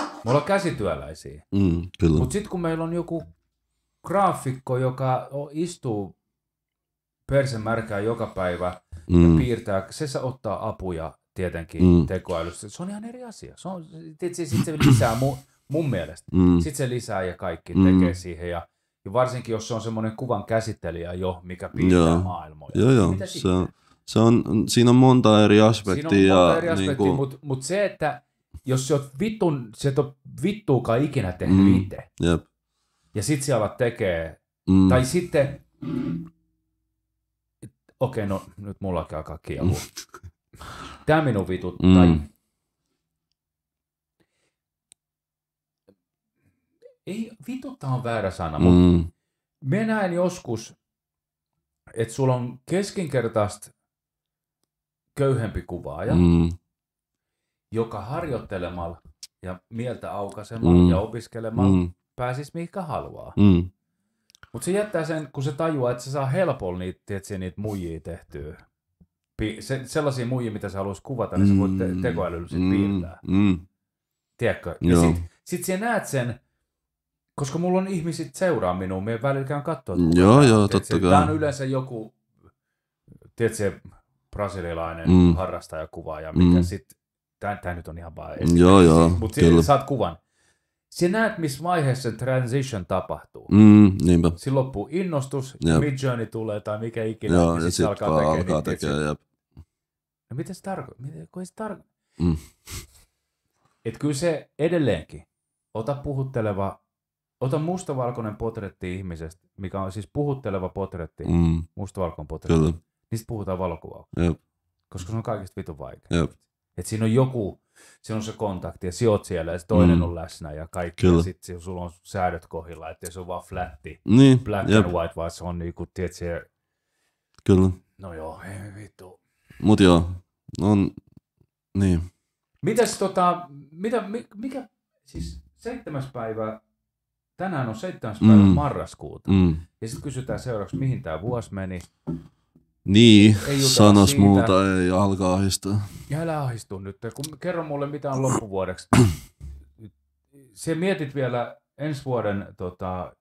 Me ollaan käsityöläisiä. Mm, Mutta sitten kun meillä on joku graafikko, joka istuu persen märkää joka päivä mm. ja piirtää, se saa ottaa apuja tietenkin mm. tekoälystä. Se on ihan eri asia. Se on, tietysti, sit se lisää mu, mun mielestä. Mm. Sitten se lisää ja kaikki mm. tekee siihen. Ja, ja varsinkin, jos se on semmoinen kuvan käsittelijä jo, mikä piirtää joo. maailmoja. Joo, joo. Mitä se, on, se on, siinä on monta eri aspektia. Siinä on monta eri aspektia, niin kuin... mutta mut se, että jos sä oot vittun, se et vittuukaan ikinä tehnyt mm. itse. Jep. Ja sit sä alat tekee, mm. tai sitten okei, no nyt mullakin alkaa kielua. Mm. Tämä minun mm. tai Mm. Ei, vituttaa on väärä sana, mm. mutta me näen joskus, että sulla on keskinkertaista köyhempi kuvaaja, mm. joka harjoittelemalla ja mieltä aukaisemalla mm. ja opiskelemalla mm. pääsisi mihinkä haluaa. Mm. Mutta se jättää sen, kun se tajuaa, että se saa helpolla niitä, tietysti niitä muijia tehtyä. Pi- se, sellaisia muijia, mitä sä haluaisit kuvata, niin sä voit te- mm, tekoälyllä sitten mm, piirtää. Mm. Tiedätkö? Ja sitten sit, sit sä näet sen, koska mulla on ihmiset seuraa minua, me välillä katsoa. Joo, joo, joo, totta kai. Tämä on yleensä joku, tiedätkö, brasililainen mm. harrastajakuvaaja, ja mm. sitten, tämä nyt on ihan vaan Joo, joo, Mutta sä saat kuvan. Sinä näet, missä vaiheessa se transition tapahtuu. Mm, niinpä. Siinä loppuu innostus, mid midjourney tulee tai mikä ikinä, Joo, ja, ja sitten alkaa tekemään. Alkaa tekemään jep. No mitä se tarkoittaa? Kun ei se tarko... mm. Et kyllä se edelleenkin, ota puhutteleva, ota mustavalkoinen potretti ihmisestä, mikä on siis puhutteleva potretti, mm. mustavalkoinen potretti. Kyllä. Niistä puhutaan valokuvauksessa. Koska se on kaikista vitun vaikea. Jep. Et siinä on joku, siinä on se kontakti ja sä on siellä ja toinen mm. on läsnä ja kaikki. Kyllä. Ja sitten sulla on säädöt kohdilla, ettei se on vaan flatti, niin, black jep. and white, vaan se on niinku, tiedätkö, Kyllä. No joo, ei vittu. Mut joo, on, niin. Mitäs tota, mitä, mikä, siis seitsemäs päivä, tänään on seitsemäs päivä mm. marraskuuta. Mm. Ja sitten kysytään seuraavaksi, mihin tämä vuosi meni. Niin, ei sanas siitä. muuta ei, alkaa ahistaa. Ja älä ahistu nyt, kun kerro mulle mitä on loppuvuodeksi. Se mietit vielä ensi vuoden tota,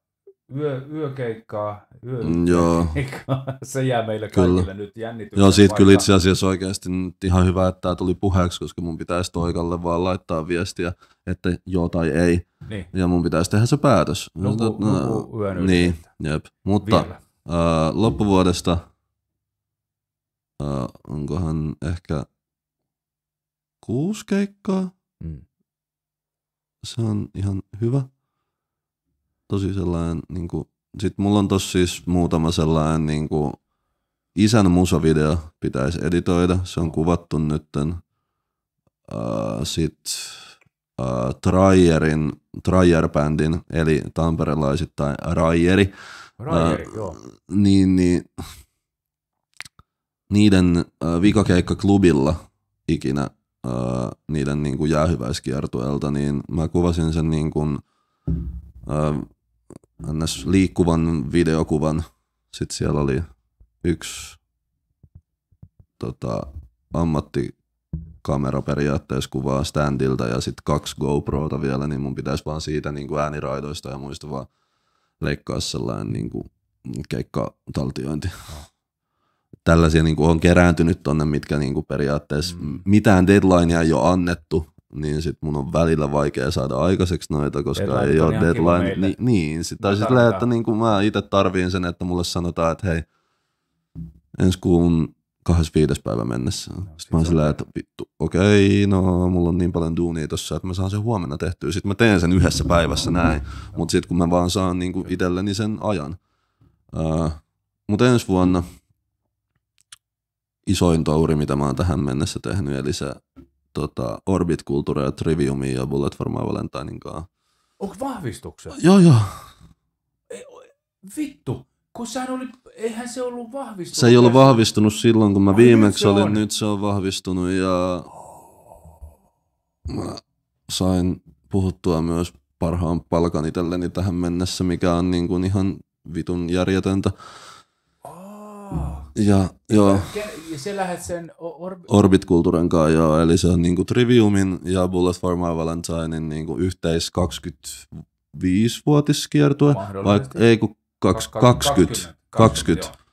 yö, yökeikkaa, yö, mm, Joo. se jää meille kyllä. kaikille nyt jännitykseen. Joo, siitä vaikka... kyllä itse asiassa oikeasti nyt ihan hyvä, että tämä tuli puheeksi, koska mun pitäisi Toikalle vaan laittaa viestiä, että joo tai ei. Niin. Ja mun pitäisi tehdä se päätös. Nuku, no, nuku yön yli. Niin, jep. Mutta Ää, äh, loppuvuodesta Uh, onkohan ehkä kuusi keikkaa. Mm. Se on ihan hyvä. Tosi sellainen, niin kuin, sit mulla on tossa siis muutama sellainen niin kuin, isän musavideo pitäisi editoida. Se on kuvattu nytten. Uh, sit uh, äh, Trierin, Trier-bändin, eli tamperelaisittain Rajeri. Rajeri, uh, joo. Niin, niin niiden äh, vikakeikka klubilla ikinä äh, niiden niin kuin jäähyväiskiertuelta, niin mä kuvasin sen niin kuin, äh, ns. liikkuvan videokuvan. Sitten siellä oli yksi tota, ammattikamera periaatteessa kuvaa standilta ja sitten kaksi GoProta vielä, niin mun pitäisi vaan siitä niin kuin ääniraidoista ja muista vaan leikkaa sellainen niin kuin keikkataltiointi. No tällaisia niin kuin on kerääntynyt tuonne, mitkä niin kuin periaatteessa mm. mitään deadlinea ei ole annettu, niin sit mun on välillä vaikea saada aikaiseksi noita, koska deadline ei ole deadline. Ni, niin, sit, tai sitten että niin kuin mä itse tarviin sen, että mulle sanotaan, että hei, ensi kuun 25. päivä mennessä. No, sitten mä oon silleen, että vittu, okei, okay, no mulla on niin paljon duunia tossa, että mä saan sen huomenna tehtyä. Sitten mä teen sen yhdessä päivässä näin, mutta sitten kun mä vaan saan niin kuin itselleni sen ajan. Uh, äh, mutta ensi vuonna isoin touri, mitä mä oon tähän mennessä tehnyt, eli se tota, Orbit Culture ja Triviumi ja Bullet for My Valentinein kanssa. Onko vahvistuksessa? Joo, joo. E, vittu, kun sä oli, eihän se ollut vahvistunut. Se ei ollut vahvistunut silloin, kun mä Ai no viimeksi olin, on. nyt se on vahvistunut ja mä sain puhuttua myös parhaan palkan itselleni tähän mennessä, mikä on niin kuin ihan vitun järjetöntä. Oh. Ja, joo. Ja se lähdet sen or- Orbit Culturen kanssa, joo. Eli se on niinku Triviumin ja Bullet for My Valentinein niinku yhteis 25-vuotiskiertue. vai ei kun 20, 20, 20. 20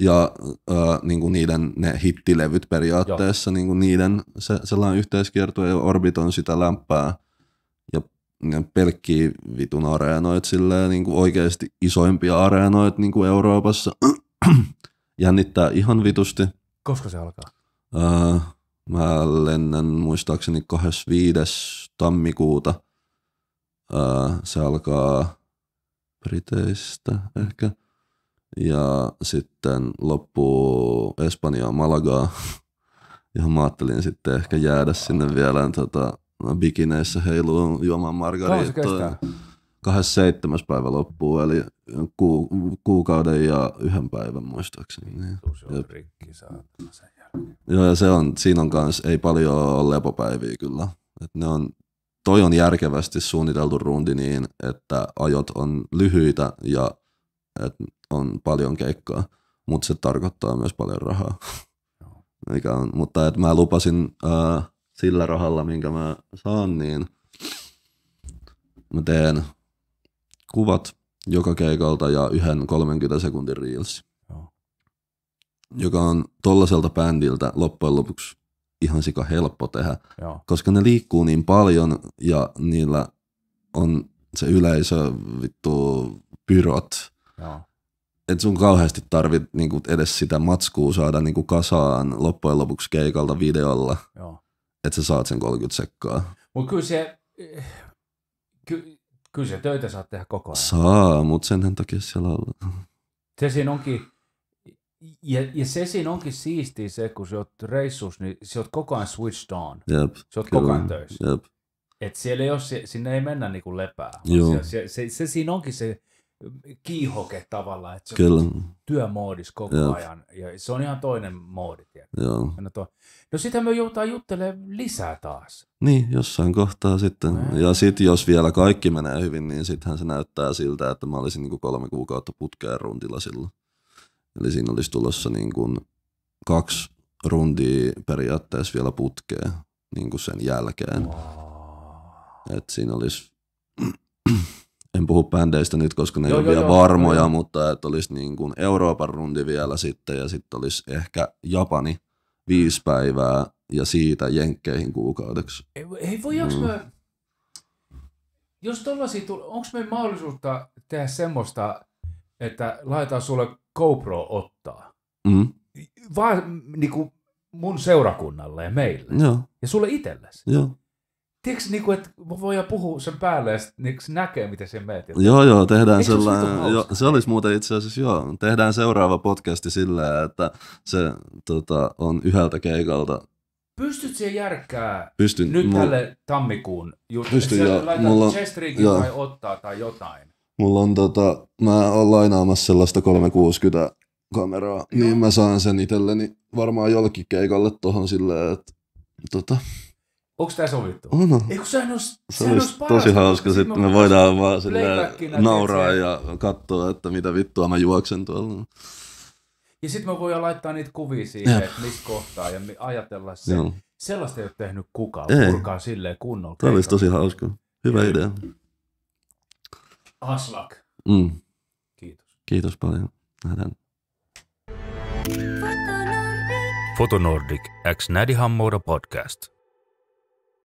ja äh, niin kuin niiden ne hittilevyt periaatteessa, Joo. niin kuin niiden se, sellainen yhteiskiertue ja Orbit on sitä lämpää ja, ja pelkkiä vitun areenoit, silleen, niin kuin oikeasti isoimpia areenoit niin kuin Euroopassa jännittää ihan vitusti. Koska se alkaa? Öö, mä lennän muistaakseni 25. tammikuuta. Öö, se alkaa Briteistä ehkä. Ja sitten loppuu Espanjaa Malagaa. Ja mä ajattelin sitten ehkä jäädä sinne vielä tota, bikineissä heiluun juomaan margariittoja. 27. päivä loppuu, eli ku, kuukauden ja yhden päivän muistaakseni. Niin. Ja, rikki, Joo, ja se on, siinä on kans, ei paljon ole lepopäiviä kyllä. Et ne on, toi on järkevästi suunniteltu rundi niin, että ajot on lyhyitä ja et on paljon keikkaa, mutta se tarkoittaa myös paljon rahaa. Mikä on, mutta et mä lupasin ää, äh, sillä rahalla, minkä mä saan, niin mä teen kuvat joka keikalta ja yhden 30 sekuntin reels, joka on tollaselta bändiltä loppujen lopuksi ihan sika helppo tehdä, Joo. koska ne liikkuu niin paljon ja niillä on se yleisö, vittu, pyrot. Et sun kauheasti tarvit niinku edes sitä matskua saada niinku kasaan loppujen lopuksi keikalta videolla, että sä saat sen 30 sekkaa. Mutta kyllä se, eh, ky, Kyllä se töitä saat tehdä koko ajan. Saa, mutta senhän takia siellä ollaan. Se siinä onkin, ja, ja se siinä onkin siistiä se, kun sä oot reissus, niin sä oot koko ajan switched on. Jep, sä oot kyllä. koko ajan töissä. Jep. Et siellä ei ole, sinne ei mennä niin kuin lepää. Joo. Se, se, se, se, siinä onkin se, kiihoke tavallaan, että se Kyllä. on työmoodis koko Joo. ajan ja se on ihan toinen moodi. Joo. No, to... no sitähän me joutaan juttelemaan lisää taas. Niin, jossain kohtaa sitten. Näin. Ja sitten jos vielä kaikki menee hyvin, niin sittenhän se näyttää siltä, että mä olisin kuin niinku kolme kuukautta putkeen rundilla silloin. Eli siinä olisi tulossa kuin niinku kaksi rundia periaatteessa vielä putkeen kuin niinku sen jälkeen. Wow. Että siinä olisi en puhu bändeistä nyt, koska ne ei ole vielä joo, varmoja, joo. mutta että olisi niin kuin Euroopan rundi vielä sitten ja sitten olisi ehkä Japani viisi mm. päivää ja siitä jenkkeihin kuukaudeksi. Ei, ei voi, mm. mä, jos tollaisia tulee, onko meillä mahdollisuutta tehdä semmoista, että laitetaan sulle GoPro ottaa? Mm. Vaan niin kuin mun seurakunnalle ja meille. Joo. Ja sulle itsellesi. Joo. Tiedätkö, niin kuin, että voidaan puhua sen päälle ja sitten niin näkee, miten se menee. Joo, joo, tehdään sellainen. Se, jo, se olisi muuten itse asiassa, joo, tehdään seuraava podcasti sillä, että se tota, on yhdeltä keikalta Pystyt siihen järkkää Pystyn, nyt mulla... tälle tammikuun juttu? Pystyn, joo. Laitat mulla... joo. tai ottaa tai jotain. Mulla on tota, mä oon lainaamassa sellaista 360 kameraa, niin joo. niin mä saan sen itselleni varmaan jollekin keikalle tohon silleen, että tota, Onko tämä sovittu? On. No, no. Eikö sehän olisi, se sehän olisi tosi hauska, sitten me voidaan vaan nauraa ja katsoa, että mitä vittua mä juoksen tuolla. Ja sitten me voidaan laittaa niitä kuvia siihen, että missä kohtaa ja ajatella se. Joo. Sellaista ei ole tehnyt kukaan, ei. purkaa silleen kunnolla. Tämä olisi tosi hauska. Hyvä ja. idea. Aslak. Mm. Kiitos. Kiitos paljon. Nähdään. Fotonordic X Nädihammoida podcast.